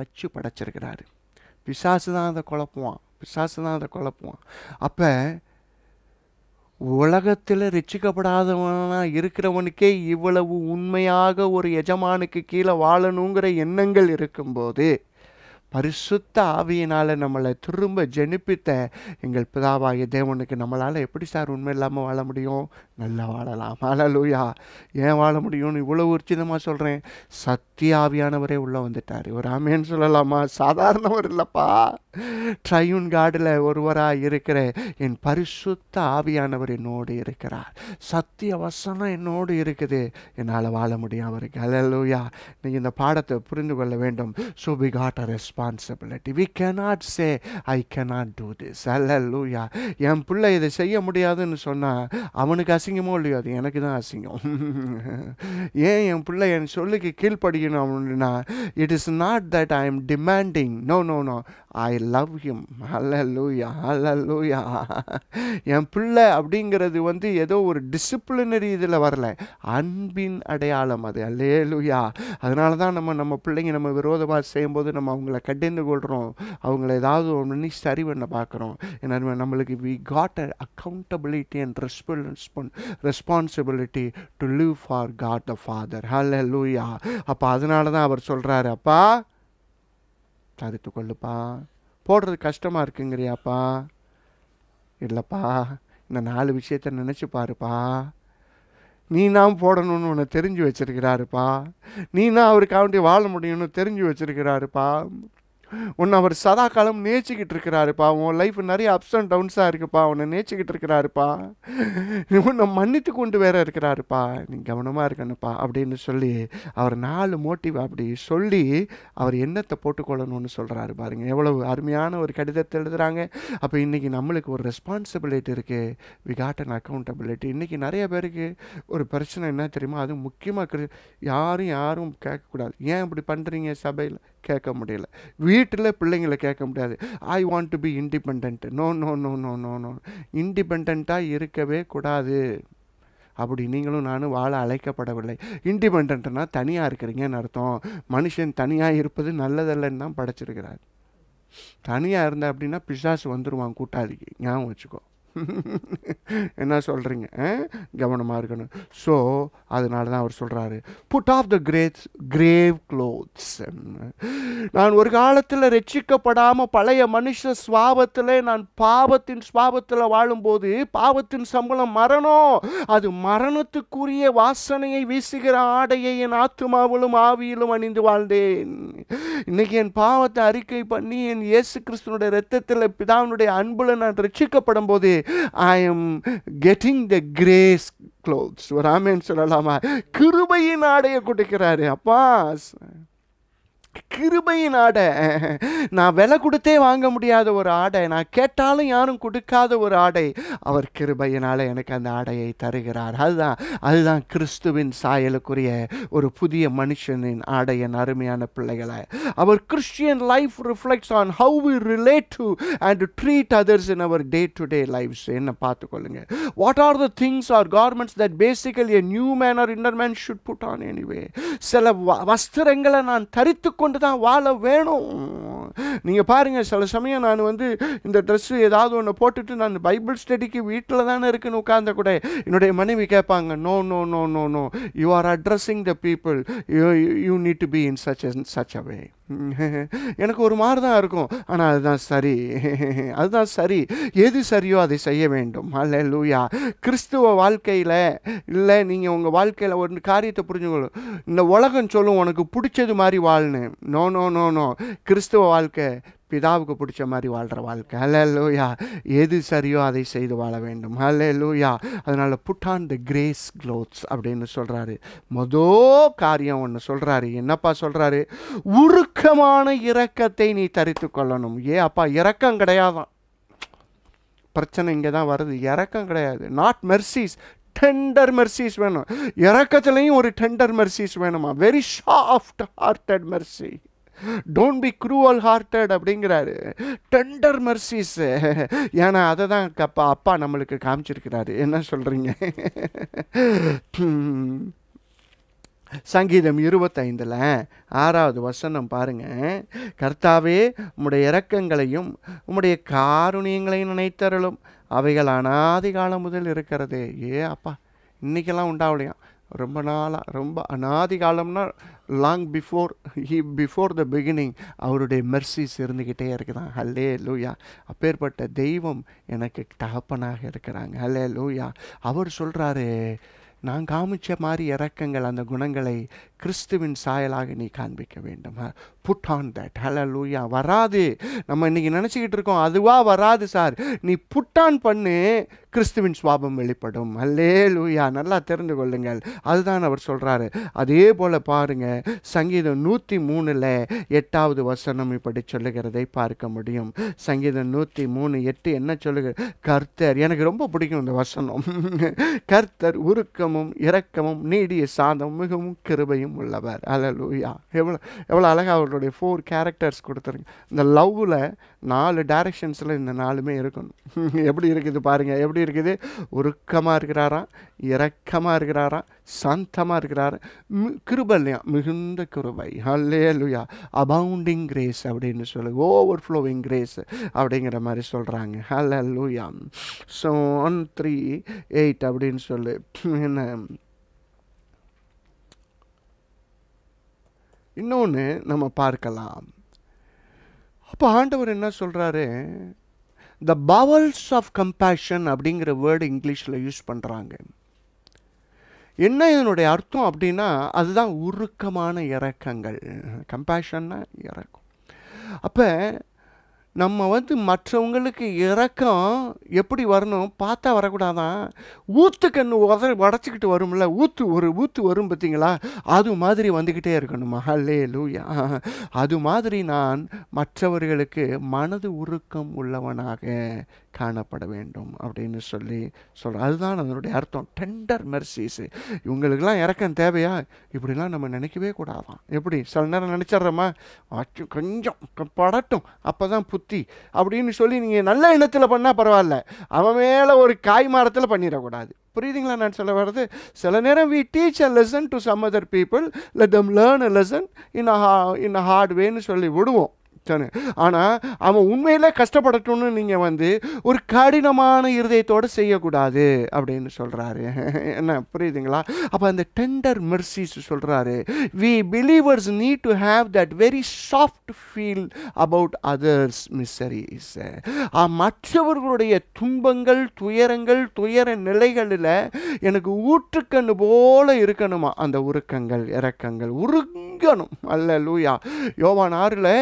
வச்சு படைச்சிருக்கிறாரு பிசாசு தான் அதை குழப்புவான் பிசாசு தான் அதை குழப்புவான் அப்போ உலகத்தில் ரிச்சிக்கப்படாதவனாக இருக்கிறவனுக்கே இவ்வளவு உண்மையாக ஒரு எஜமானுக்கு கீழே வாழணுங்கிற எண்ணங்கள் இருக்கும்போது பரிசுத்த ஆவியினால் நம்மளை திரும்ப ஜெனிப்பித்த எங்கள் பிதாவாகிய தேவனுக்கு நம்மளால் எப்படி சார் உண்மை இல்லாமல் வாழ முடியும் நல்லா வாழலாம் ஆலலூயா ஏன் வாழ முடியும்னு இவ்வளோ உச்சிதமாக சொல்கிறேன் சத்திய ஆவியானவரே உள்ளே வந்துட்டார் ஒரு ஆமேன்னு சொல்லலாமா சாதாரணவர் இல்லைப்பா ட்ரையூன் கார்டில் ஒருவராக இருக்கிற என் பரிசுத்த ஆவியானவர் என்னோடு இருக்கிறார் சத்திய வசனம் என்னோடு இருக்குது என்னால் வாழ முடியும் அவருக்கு அலலூயா நீங்கள் இந்த பாடத்தை புரிந்து கொள்ள வேண்டும் so we got responsibility we cannot say I cannot do this லூயா என் பிள்ளை இதை செய்ய முடியாதுன்னு சொன்னால் அவனுக்கு அசிங்கமோ இல்லையோ அது எனக்கு தான் அசிங்கம் ஏன் என் பிள்ளை என் சொல்லுக்கு கீழ்ப்படிக்கணும் அப்படின்னா it is not that I am demanding no no no I love him அல்ல லூயா என் பிள்ளை அப்படிங்கிறது வந்து ஏதோ ஒரு டிசிப்ளினரி இதில் வரல அன்பின் அடையாளம் அது லூயா அதனால தான் நம்ம நம்ம பிள்ளைங்க நம்ம விரோதமாக செய்யும்போது நம்ம அவங்கள கடிந்து கொள்கிறோம் அவங்கள ஏதாவது ஒன்று சரி பண்ண பார்க்குறோம் ஏன்னா நம்மளுக்கு we got a accountability and ரெஸ்பான் responsibility to live for God a father லூயா அப்போ அதனால தான் அவர் சொல்கிறாரு அப்பா தடுத்து கொள்ளுப்பா போடுறது கஷ்டமாக இருக்குங்கிறியாப்பா இல்லைப்பா இந்த நாலு விஷயத்த நினச்சி பாருப்பா நீ தான் போடணும்னு உன்னை தெரிஞ்சு வச்சிருக்கிறாருப்பா நீ தான் அவருக்காக வாழ முடியும்னு தெரிஞ்சு வச்சுருக்கிறாருப்பா உன்னை அவர் சதா காலம் நேச்சிக்கிட்டு இருக்கிறாருப்பா உன் லைஃப் நிறைய அப்ஸ் அண்ட் டவுன்ஸாக இருக்குப்பா உன்னை நேச்சிக்கிட்டு இருக்கிறாருப்பா உன்னை மன்னித்து கொண்டு வேற இருக்கிறாருப்பா நீ கவனமாக இருக்கணுப்பா அப்படின்னு சொல்லி அவர் நாலு மோட்டிவ் அப்படி சொல்லி அவர் என்னத்தை போட்டுக்கொள்ளணும்னு சொல்கிறாரு பாருங்க எவ்வளவு அருமையான ஒரு கடிதத்தை எழுதுகிறாங்க அப்போ இன்றைக்கி நம்மளுக்கு ஒரு ரெஸ்பான்சிபிலிட்டி இருக்குது வி காட் அன் அக்கௌண்டபிலிட்டி இன்றைக்கி நிறைய பேருக்கு ஒரு பிரச்சனை என்ன தெரியுமா அது முக்கியமாக யாரும் யாரும் கேட்கக்கூடாது ஏன் இப்படி பண்ணுறீங்க சபையில் கேட்க முடியல வீட்டில் பிள்ளைங்களை கேட்க முடியாது I want to be independent no no no no no no இண்டிபெண்ட்டாக இருக்கவே கூடாது அப்படி நீங்களும் நானும் வாழ அழைக்கப்படவில்லை இண்டிபெண்ட்னா தனியாக இருக்கிறீங்கன்னு அர்த்தம் மனுஷன் தனியாக இருப்பது நல்லதல்லன்னு தான் படைச்சிருக்கிறார் தனியாக இருந்த அப்படின்னா பிசாசு வந்துடுவான் கூட்டாளிக்கு ஞாபகம் வச்சுக்கோ என்ன சொல்கிறீங்க கவனமாக இருக்கணும் ஸோ அதனால தான் அவர் சொல்கிறாரு put off the great grave clothes நான் ஒரு காலத்தில் ரட்சிக்கப்படாமல் பழைய மனுஷ சுவாபத்தில் நான் பாவத்தின் சுவாபத்தில் வாழும்போது பாவத்தின் சம்பளம் மரணம் அது மரணத்துக்குரிய வாசனையை வீசுகிற ஆடையை என் ஆத்துமாவிலும் ஆவியிலும் அணிந்து வாழ்ந்தேன் இன்னைக்கு என் பாவத்தை அறிக்கை பண்ணி என் இயேசு கிறிஸ்தனுடைய ரத்தத்தில் பிதாவினுடைய அன்பில் நான் ரட்சிக்கப்படும் போது I am getting the grace clothes ஒரு ஆமேன்னு சொல்லலாமா கிருபையின் ஆடையை கொடுக்கிறாரு அப்பா கிருபையின் ஆடை நான் விலை கொடுத்தே வாங்க முடியாத ஒரு ஆடை நான் கேட்டாலும் யாரும் கொடுக்காத ஒரு ஆடை அவர் கிருபையினால் எனக்கு அந்த ஆடையை தருகிறார் அதுதான் அதுதான் கிறிஸ்துவின் சாயலுக்குரிய ஒரு புதிய மனுஷனின் ஆடையின் அருமையான பிள்ளைகளை அவர் Christian life reflects on how we relate to and treat others in our day to day lives என்ன பார்த்துக்கொள்ளுங்க what are the things are garments that basically new man or inner man should put on anyway சில வஸ்திரங்களை நான் தரித்துக்கொள் கொண்டு தான் வாழ வேணும் நீங்கள் பாருங்கள் சில சமயம் நான் வந்து இந்த ட்ரெஸ்ஸு ஏதாவது ஒன்று போட்டுட்டு நான் பைபிள் ஸ்டடிக்கு வீட்டில் தானே இருக்குன்னு உட்கார்ந்த கூட என்னுடைய மனைவி கேட்பாங்க no no no no no you are addressing the people you need to be in such such a way எனக்கு ஒரு மாதிரி தான் இருக்கும் ஆனால் அதுதான் சரி அதுதான் சரி எது சரியோ அதை செய்ய வேண்டும் அல்ல லூயா கிறிஸ்துவ வாழ்க்கையில் இல்லை நீங்கள் உங்கள் வாழ்க்கையில் ஒரு காரியத்தை புரிஞ்சுக்கணும் இந்த உலகம் சொல்லும் உனக்கு பிடிச்சது மாதிரி வாழ்னு நோ நோ நோ நோ கிறிஸ்துவ வாழ்க்கை பிதாவுக்கு பிடிச்ச மாதிரி வாழ்கிற வாழ்க்கை ஹலே லூயா எது சரியோ அதை செய்து வாழ வேண்டும் ஹலே லூயா அதனால் put on the grace clothes அப்படின்னு சொல்கிறாரு மொதோ காரியம் ஒன்று சொல்கிறாரு என்னப்பா சொல்கிறாரு உருக்கமான இரக்கத்தை நீ தரித்து கொள்ளணும் ஏ அப்பா இரக்கம் கிடையாதான் பிரச்சனை இங்கே தான் வருது இறக்கம் கிடையாது நாட் மெர்சிஸ் டெண்டர் மெர்சிஸ் வேணும் இறக்கத்துலேயும் ஒரு டெண்டர் மெர்சிஸ் வேணுமா very soft hearted mercy don't be cruel hearted அப்படிங்கிறாரு டெண்டர் மர்சிஸ் ஏன்னா அதை தான் அப்பா அப்பா நம்மளுக்கு காமிச்சிருக்கிறாரு என்ன சொல்கிறீங்க சங்கீதம் இருபத்தைந்தில் ஆறாவது வசனம் பாருங்கள் கர்த்தாவே உம்முடைய இறக்கங்களையும் உம்முடைய காருணியங்களையும் நினைத்தரலும் அவைகள் அனாதிகாலம் காலம் முதல் இருக்கிறது ஏ அப்பா இன்றைக்கெல்லாம் உண்டாவலையாம் ரொம்ப நாளாக ரொம்ப அநாதி காலம்னா long before he before the beginning அவருடைய மெர்சிஸ் இருந்துக்கிட்டே இருக்குதான் ஹல்லே லூயா அப்பேற்பட்ட தெய்வம் எனக்கு தகப்பனாக இருக்கிறாங்க ஹல்லே லூயா அவர் சொல்கிறாரு நான் காமிச்ச மாதிரி இறக்கங்கள் அந்த குணங்களை கிறிஸ்துவின் சாயலாக நீ காண்பிக்க வேண்டும் புட் ஆன் தட் ஹல லூயா வராது நம்ம இன்றைக்கி நினச்சிக்கிட்டு இருக்கோம் அதுவாக வராது சார் நீ புட் ஆன் பண்ணு கிறிஸ்துவின் சுவாபம் வெளிப்படும் அல்லே லூயா நல்லா தெரிந்து கொள்ளுங்கள் அதுதான் அவர் சொல்கிறாரு அதே போல் பாருங்கள் சங்கீதம் நூற்றி மூணில் எட்டாவது வசனம் இப்படி சொல்லுகிறதை பார்க்க முடியும் சங்கீதம் நூற்றி மூணு எட்டு என்ன சொல்லுகிற கர்த்தர் எனக்கு ரொம்ப பிடிக்கும் இந்த வசனம் கர்த்தர் உருக்கமும் இரக்கமும் நீடிய சாந்தம் மிகவும் கிருபையும் உள்ளவர் அல்ல லூயா எவ்வளோ எவ்வளோ அழகாக அவர்களுடைய ஃபோர் கேரக்டர்ஸ் கொடுத்துருங்க இந்த லவ்வில் நாலு டைரக்ஷன்ஸில் இந்த நாலுமே இருக்கணும் எப்படி இருக்குது பாருங்கள் எப்படி இருக்குது உருக்கமாக இருக்கிறாரா இறக்கமாக இருக்கிறாரா சாந்தமாக இருக்கிறாரா கிருபை இல்லையா மிகுந்த கிருபை ஹல்லே லுயா அபவுண்டிங் கிரேஸ் அப்படின்னு சொல்லு ஓவர் ஃப்ளோவிங் கிரேஸ் அப்படிங்கிற மாதிரி சொல்கிறாங்க ஹல லூயா ஸோ ஒன் த்ரீ எயிட் அப்படின்னு சொல்லு என்ன இன்னொன்று நம்ம பார்க்கலாம் அப்போ ஆண்டவர் என்ன சொல்கிறாரு த பவல்ஸ் ஆஃப் கம்பேஷன் அப்படிங்கிற வேர்டு இங்கிலீஷில் யூஸ் பண்ணுறாங்க என்ன இதனுடைய அர்த்தம் அப்படின்னா அதுதான் உருக்கமான இறக்கங்கள் கம்பேஷன்னா இறக்கம் அப்போ நம்ம வந்து மற்றவங்களுக்கு இறக்கம் எப்படி வரணும் பார்த்தா வரக்கூடாதான் ஊத்து கண்ணு உத உடச்சிக்கிட்டு வரும்ல ஊத்து ஒரு ஊத்து வரும் பார்த்தீங்களா அது மாதிரி வந்துக்கிட்டே இருக்கணும் மகளே லூயா அது மாதிரி நான் மற்றவர்களுக்கு மனது உருக்கம் உள்ளவனாக காணப்பட வேண்டும் அப்படின்னு சொல்லி சொல்கிறோம் அதுதான் அதனுடைய அர்த்தம் டெண்டர் மெர்சிஸு இவங்களுக்கெல்லாம் இறக்கம் தேவையா இப்படிலாம் நம்ம நினைக்கவே கூடாதான் எப்படி சில நேரம் நினச்சிட்றோமா ஆச்சும் கொஞ்சம் படட்டும் அப்போ தான் புத்தி அப்படின்னு சொல்லி நீங்கள் நல்ல எண்ணத்தில் பண்ணால் பரவாயில்ல அவன் மேலே ஒரு காய் மரத்தில் பண்ணிடக்கூடாது புரியுதுங்களா நான் சொல்ல வர்றது சில நேரம் we teach a lesson to some other people let them learn a lesson in ha in heart வேன்னு சொல்லி விடுவோம் கஷ்டம்னு ஆனால் அவன் உண்மையிலே கஷ்டப்படட்டும்னு நீங்கள் வந்து ஒரு கடினமான இருதயத்தோடு செய்யக்கூடாது அப்படின்னு சொல்கிறாரு என்ன புரியுதுங்களா அப்போ அந்த டெண்டர் மெர்சிஸ் சொல்கிறாரு we believers need to have that very soft feel about others miseries மற்றவர்களுடைய துன்பங்கள் துயரங்கள் துயர நிலைகளில் எனக்கு ஊற்றுக்கண்ணு போல இருக்கணுமா அந்த உருக்கங்கள் இறக்கங்கள் உருங்கணும் அல்ல லூயா யோவான் ஆறில்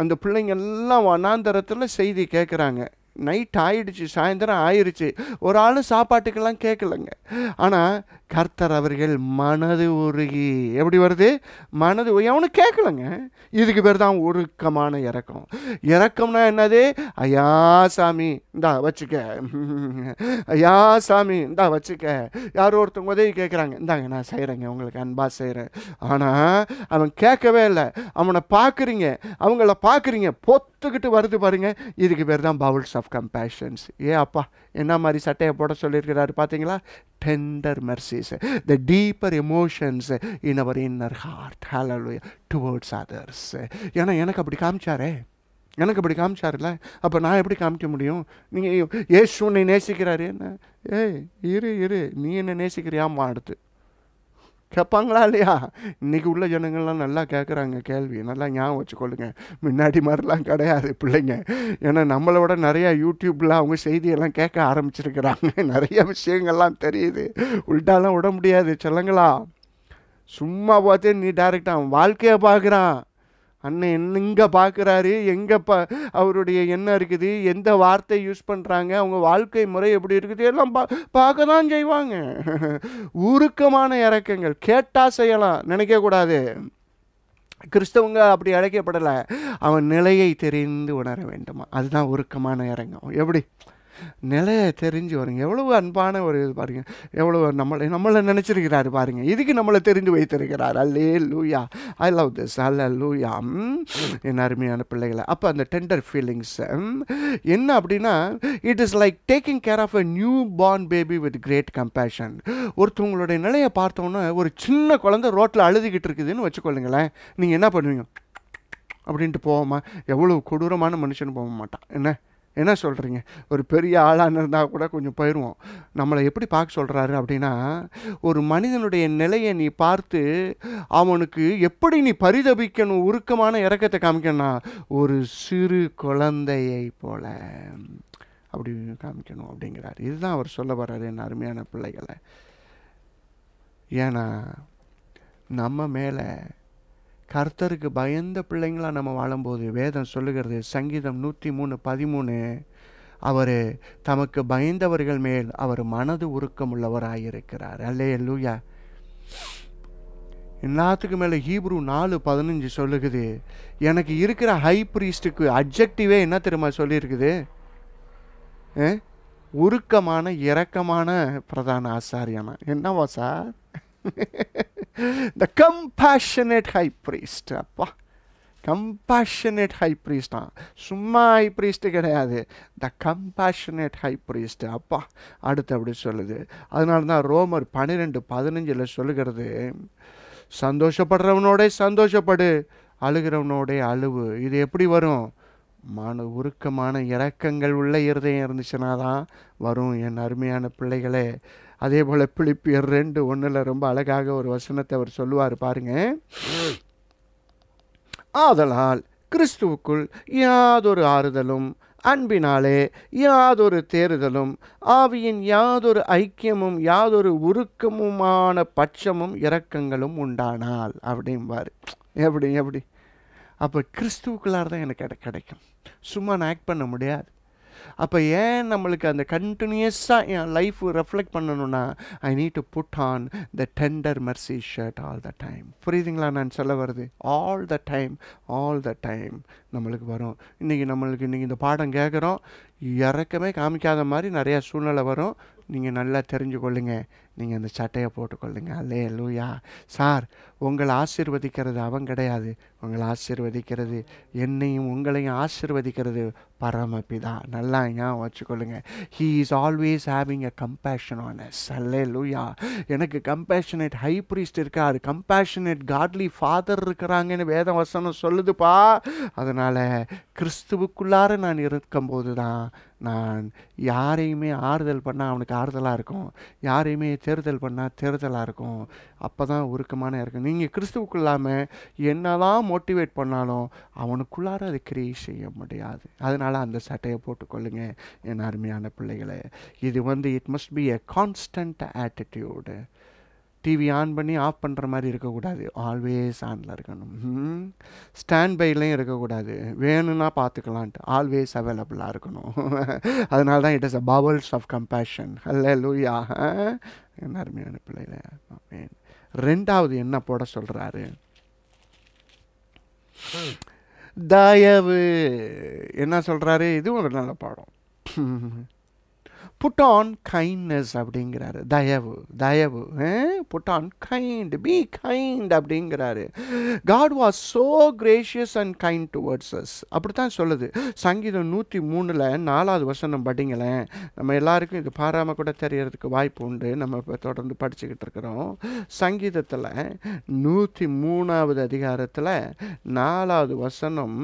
அந்த அந்த பிள்ளைங்க எல்லாம் வனாந்தரத்தில் செய்தி கேட்குறாங்க நைட் ஆயிடுச்சு சாயந்தரம் ஆயிடுச்சு ஒரு ஆள் சாப்பாட்டுக்கெல்லாம் கேட்கலங்க ஆனால் கர்த்தர் அவர்கள் மனது உருகி எப்படி வருது மனது அவனு கேட்கலங்க இதுக்கு பேர் தான் ஒழுக்கமான இறக்கம் இறக்கம்னா என்னது ஐயா சாமி இந்தா வச்சுக்க ஐயா சாமி இந்தா வச்சுக்க யாரோ ஒருத்தவங்க உதவி கேட்குறாங்க இந்தாங்க நான் செய்கிறேங்க உங்களுக்கு அன்பாக செய்கிறேன் ஆனால் அவன் கேட்கவே இல்லை அவனை பார்க்குறீங்க அவங்கள பார்க்குறீங்க பொத்துக்கிட்டு வருது பாருங்க இதுக்கு பேர் தான் பவுல்ஸ் ஆஃப் கம்பேஷன்ஸ் ஏ அப்பா என்ன மாதிரி சட்டையை போட சொல்லியிருக்கிறாரு பார்த்தீங்களா tender mercies, the deeper emotions in our inner heart, hallelujah, towards others. ஏன்னா எனக்கு அப்படி காமிச்சாரே எனக்கு அப்படி காமிச்சார்ல அப்போ நான் எப்படி காமிக்க முடியும் நீங்கள் ஏசு உன்னை நேசிக்கிறாரு என்ன ஏய் இரு இரு நீ என்ன நேசிக்கிறியாமா அடுத்து கேட்பாங்களா இல்லையா இன்றைக்கி உள்ள ஜனங்கள்லாம் நல்லா கேட்குறாங்க கேள்வி நல்லா ஞாபகம் வச்சுக்கொள்ளுங்க முன்னாடி மாதிரிலாம் கிடையாது பிள்ளைங்க ஏன்னா நம்மளோட நிறையா யூடியூப்பில் அவங்க செய்தியெல்லாம் கேட்க ஆரம்பிச்சிருக்கிறாங்க நிறைய விஷயங்கள்லாம் தெரியுது உள்டாலாம் விட முடியாது சொல்லுங்களா சும்மா பார்த்து நீ டேரெக்டாக அவன் வாழ்க்கையை பார்க்குறான் அண்ணன் இங்கே பார்க்குறாரு எங்கே ப அவருடைய எண்ணம் இருக்குது எந்த வார்த்தை யூஸ் பண்ணுறாங்க அவங்க வாழ்க்கை முறை எப்படி இருக்குது எல்லாம் பா பார்க்க தான் செய்வாங்க உருக்கமான இறக்கங்கள் கேட்டால் செய்யலாம் நினைக்கக்கூடாது கிறிஸ்தவங்க அப்படி அழைக்கப்படலை அவன் நிலையை தெரிந்து உணர வேண்டுமா அதுதான் உருக்கமான இறங்கம் எப்படி நிலையை தெரிஞ்சு வருங்க எவ்வளவு அன்பான ஒரு இது பாருங்க எவ்வளோ நம்மளை நம்மளை நினச்சிருக்கிறாரு பாருங்க இதுக்கு நம்மளை தெரிஞ்சு வைத்திருக்கிறார் அல்லே லூயா ஐ லவ் திஸ் அல்ல லூயா என் அருமையான பிள்ளைகளை அப்போ அந்த டெண்டர் ஃபீலிங்ஸ் என்ன அப்படின்னா it is like taking care of a new born baby with great compassion ஒருத்தவங்களுடைய நிலையை பார்த்தோன்னே ஒரு சின்ன குழந்தை ரோட்டில் அழுதுகிட்டு இருக்குதுன்னு வச்சுக்கொள்ளுங்களேன் நீங்கள் என்ன பண்ணுவீங்க அப்படின்ட்டு போவோமா எவ்வளோ கொடூரமான மனுஷன் போக மாட்டான் என்ன என்ன சொல்கிறீங்க ஒரு பெரிய ஆளாக இருந்தால் கூட கொஞ்சம் போயிடுவோம் நம்மளை எப்படி பார்க்க சொல்கிறாரு அப்படின்னா ஒரு மனிதனுடைய நிலையை நீ பார்த்து அவனுக்கு எப்படி நீ பரிதபிக்கணும் உருக்கமான இறக்கத்தை காமிக்கணும் ஒரு சிறு குழந்தையை போல அப்படி காமிக்கணும் அப்படிங்கிறார் இதுதான் அவர் சொல்ல வர்றாரு என் அருமையான பிள்ளைகளை ஏன்னா நம்ம மேலே கர்த்தருக்கு பயந்த பிள்ளைங்களாக நம்ம வாழும்போது வேதம் சொல்லுகிறது சங்கீதம் நூற்றி மூணு பதிமூணு அவர் தமக்கு பயந்தவர்கள் மேல் அவர் மனது உருக்கம் உள்ளவராயிருக்கிறார் அல்லே லூயா எல்லாத்துக்கு மேலே ஹீப்ரு நாலு பதினஞ்சு சொல்லுகுது எனக்கு இருக்கிற ஹை ப்ரீஸ்டுக்கு அப்ஜெக்டிவே என்ன தெரியுமா சொல்லியிருக்குது உருக்கமான இரக்கமான பிரதான ஆசாரியானா என்னவா sir the compassionate high priest அப்பா கம்பேஷனேட் ஹை ப்ரீஸ்டா சும்மா ஹை ப்ரீஸ்ட்டு கிடையாது த கம்பேஷனேட் ஹை ப்ரீஸ்ட் அப்பா அடுத்து அப்படி சொல்லுது அதனால தான் ரோமர் பன்னிரெண்டு பதினஞ்சில் சொல்லுகிறது சந்தோஷப்படுறவனோட சந்தோஷப்படு அழுகிறவனோட அழுவு இது எப்படி வரும் மன உருக்கமான இறக்கங்கள் உள்ள இருதயம் இருந்துச்சுன்னா தான் வரும் என் அருமையான பிள்ளைகளே அதே போல் பிளிப்பியர் ரெண்டு ஒன்றில் ரொம்ப அழகாக ஒரு வசனத்தை அவர் சொல்லுவார் பாருங்க ஆதலால் கிறிஸ்துவுக்குள் யாதொரு ஆறுதலும் அன்பினாலே யாதொரு தேறுதலும் ஆவியின் யாதொரு ஐக்கியமும் யாதொரு உருக்கமுமான பட்சமும் இரக்கங்களும் உண்டானால் அப்படிம்பார் எப்படி எப்படி அப்போ கிறிஸ்துவுக்குள்ளார் தான் எனக்கு கிடைக்கும் சும்மா நான் ஆக்ட் பண்ண முடியாது அப்போ ஏன் நம்மளுக்கு அந்த கண்டினியூஸாக என் லைஃப் ரெஃப்ளெக்ட் பண்ணணும்னா I need to put on the tender mercy shirt all the time புரியுதுங்களா நான் சொல்ல வருது all the time all the time நம்மளுக்கு வரும் இன்றைக்கி நம்மளுக்கு இன்றைக்கி இந்த பாடம் கேட்குறோம் இறக்கமே காமிக்காத மாதிரி நிறையா சூழ்நிலை வரும் நீங்கள் நல்லா தெரிஞ்சு கொள்ளுங்கள் நீங்கள் அந்த சட்டையை போட்டுக்கொள்ளுங்க அல்லே லூயா சார் உங்களை ஆசிர்வதிக்கிறது அவன் கிடையாது உங்களை ஆசிர்வதிக்கிறது என்னையும் உங்களையும் ஆசிர்வதிக்கிறது பரமபிதா நல்லா ஏன் வச்சுக்கொள்ளுங்க he is always having a compassion on us hallelujah எனக்கு கம்பேஷனேட் ஹை ப்ரீஸ்ட் இருக்கார் கம்பேஷனேட் காட்லி ஃபாதர் இருக்கிறாங்கன்னு வேத வசனம் சொல்லுதுப்பா அதனால் கிறிஸ்துவுக்குள்ளார நான் இருக்கும்போது தான் நான் யாரையுமே ஆறுதல் பண்ணால் அவனுக்கு ஆறுதலாக இருக்கும் யாரையுமே தேர்தல் பண்ணால் தேர்தலாக இருக்கும் அப்போ தான் உருக்கமான இருக்கும் நீங்கள் கிறிஸ்துவுக்குள்ளாமல் என்னதான் மோட்டிவேட் பண்ணாலும் அவனுக்குள்ளார அதை கிரியை செய்ய முடியாது அதனால் அந்த சட்டையை போட்டுக்கொள்ளுங்க என் அருமையான பிள்ளைகளை இது வந்து it must be a constant attitude TV on பண்ணி ஆஃப் பண்ணுற மாதிரி இருக்கக்கூடாது ஆல்வேஸ் ஆனில் இருக்கணும் ஸ்டாண்ட் பைலையும் இருக்கக்கூடாது வேணும்னா பார்த்துக்கலான்ட்டு ஆல்வேஸ் அவைலபிளாக இருக்கணும் அதனால தான் it is a bowels of compassion hallelujah என்ன அருமையான பிள்ளைகளை ரெண்டாவது என்ன போட சொல்கிறாரு தயவு என்ன சொல்கிறாரு இதுவும் ஒரு நல்ல பாடம் புட் ஆன் கைண்ட்னஸ் அப்படிங்கிறாரு தயவு தயவு put on kind be kind அப்படிங்கிறாரு God was so gracious and kind towards us அப்படி தான் சொல்லுது சங்கீதம் நூற்றி மூணில் நாலாவது வசனம் படிங்களேன் நம்ம எல்லாருக்கும் இது பாராமல் கூட தெரியறதுக்கு வாய்ப்பு உண்டு நம்ம இப்போ தொடர்ந்து படிச்சுக்கிட்டு இருக்கிறோம் சங்கீதத்தில் நூற்றி மூணாவது அதிகாரத்தில் நாலாவது வசனம்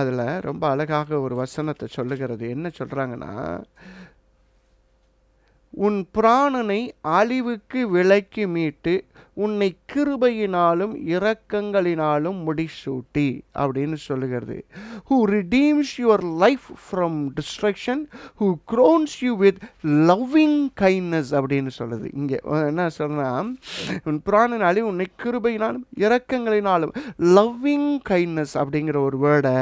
அதில் ரொம்ப அழகாக ஒரு வசனத்தை சொல்லுகிறது என்ன சொல்கிறாங்கன்னா உன் புராணனை அழிவுக்கு விலைக்கு மீட்டு உன்னை கிருபையினாலும் இரக்கங்களினாலும் முடிசூட்டி அப்படின்னு சொல்லுகிறது who redeems your life from destruction who crowns you with loving kindness அப்படின்னு சொல்லுது இங்கே என்ன சொன்னால் உன் புராணினாலே உன்னை கிருபையினாலும் இரக்கங்களினாலும் லவ்விங் கைண்ட்னஸ் அப்படிங்கிற ஒரு வேர்டை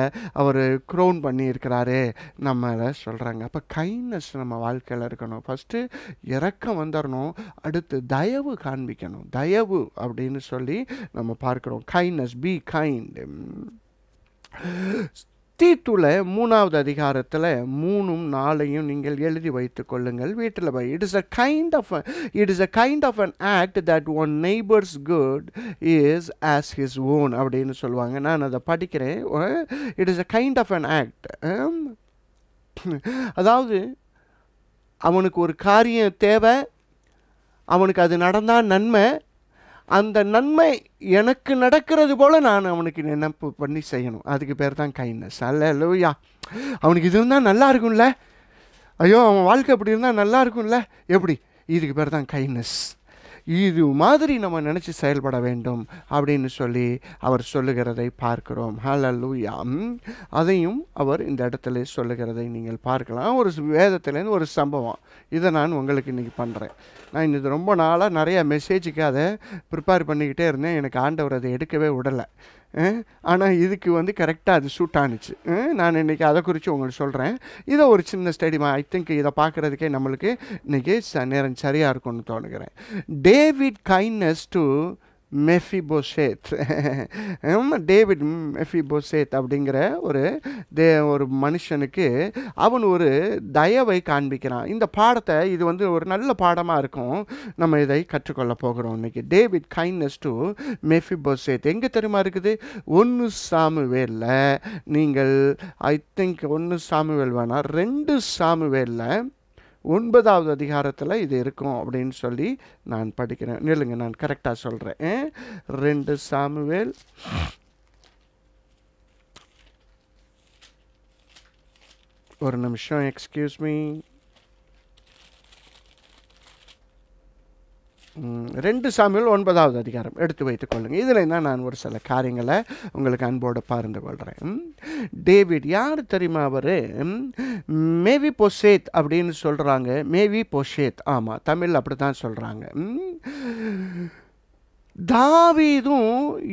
அவர் க்ரோன் பண்ணியிருக்கிறாரு நம்மளை சொல்கிறாங்க அப்போ கைண்ட்னஸ் நம்ம வாழ்க்கையில் இருக்கணும் ஃபஸ்ட்டு இறக்கம் வந்துடணும் அடுத்து தயவு காண்பிக்கணும் தயவு உதவு அப்படின்னு சொல்லி நம்ம பார்க்குறோம் கைண்ட்னஸ் பி கைண்ட் தீத்துல மூணாவது அதிகாரத்தில் மூணும் நாளையும் நீங்கள் எழுதி வைத்து கொள்ளுங்கள் வீட்டில் போய் it is a kind of it is a kind of an act that one neighbours good is as his own அப்படின்னு சொல்லுவாங்க நான் அதை படிக்கிறேன் it is a kind of an act அதாவது அவனுக்கு ஒரு காரியம் தேவை அவனுக்கு அது நடந்தால் நன்மை அந்த நன்மை எனக்கு நடக்கிறது போல் நான் அவனுக்கு நினைப்பு பண்ணி செய்யணும் அதுக்கு பேர் தான் கைண்ட்னஸ் அல்ல லோயா அவனுக்கு இது இருந்தால் நல்லா இருக்கும்ல ஐயோ அவன் வாழ்க்கை அப்படி இருந்தால் நல்லா இருக்கும்ல எப்படி இதுக்கு பேர் தான் கைண்ட்னஸ் இது மாதிரி நம்ம நினச்சி செயல்பட வேண்டும் அப்படின்னு சொல்லி அவர் சொல்லுகிறதை பார்க்கிறோம் ஹலலூயாம் அதையும் அவர் இந்த இடத்துல சொல்லுகிறதை நீங்கள் பார்க்கலாம் ஒரு வேதத்துலேருந்து ஒரு சம்பவம் இதை நான் உங்களுக்கு இன்றைக்கி பண்ணுறேன் நான் இன்னது ரொம்ப நாளாக நிறையா மெசேஜுக்கு அதை ப்ரிப்பேர் பண்ணிக்கிட்டே இருந்தேன் எனக்கு ஆண்டவர் அதை எடுக்கவே விடலை ஆனால் இதுக்கு வந்து கரெக்டாக அது சூட் ஆணுச்சு நான் இன்றைக்கி அதை குறித்து உங்களுக்கு சொல்கிறேன் இதை ஒரு சின்ன ஸ்டடிமா ஐ திங்க் இதை பார்க்குறதுக்கே நம்மளுக்கு இன்றைக்கி ச நேரம் சரியாக இருக்கும்னு தோணுகிறேன் David kindness to Mephibosheth David Mephibosheth அப்படிங்கிற ஒரு தே ஒரு மனுஷனுக்கு அவன் ஒரு தயவை காண்பிக்கிறான் இந்த பாடத்தை இது வந்து ஒரு நல்ல பாடமாக இருக்கும் நம்ம இதை கற்றுக்கொள்ள போகிறோம் இன்றைக்கி டேவிட் கைண்ட்னஸ் டு மெஃபிபோஷேத் எங்கே தெரியுமா இருக்குது ஒன்று சாமுவேலில் நீங்கள் ஐ திங்க் ஒன்று சாமுவேல் வேணால் ரெண்டு சாமுவேலில் ஒன்பதாவது அதிகாரத்தில் இது இருக்கும் அப்படின்னு சொல்லி நான் படிக்கிறேன் நெல்லுங்க நான் கரெக்டாக சொல்கிறேன் ரெண்டு சாமுவேல் ஒரு நிமிஷம் எக்ஸ்கியூஸ் மீ ரெண்டு சாமியில் ஒன்பதாவது அதிகாரம் எடுத்து வைத்துக் கொள்ளுங்கள் இதில் தான் நான் ஒரு சில காரியங்களை உங்களுக்கு அன்போடு பகிர்ந்து கொள்கிறேன் டேவிட் யார் தெரியுமா அவர் மேவி பொசேத் அப்படின்னு சொல்கிறாங்க மேவி பொஷேத் ஆமாம் தமிழ் அப்படி தான் சொல்கிறாங்க தாவீதும்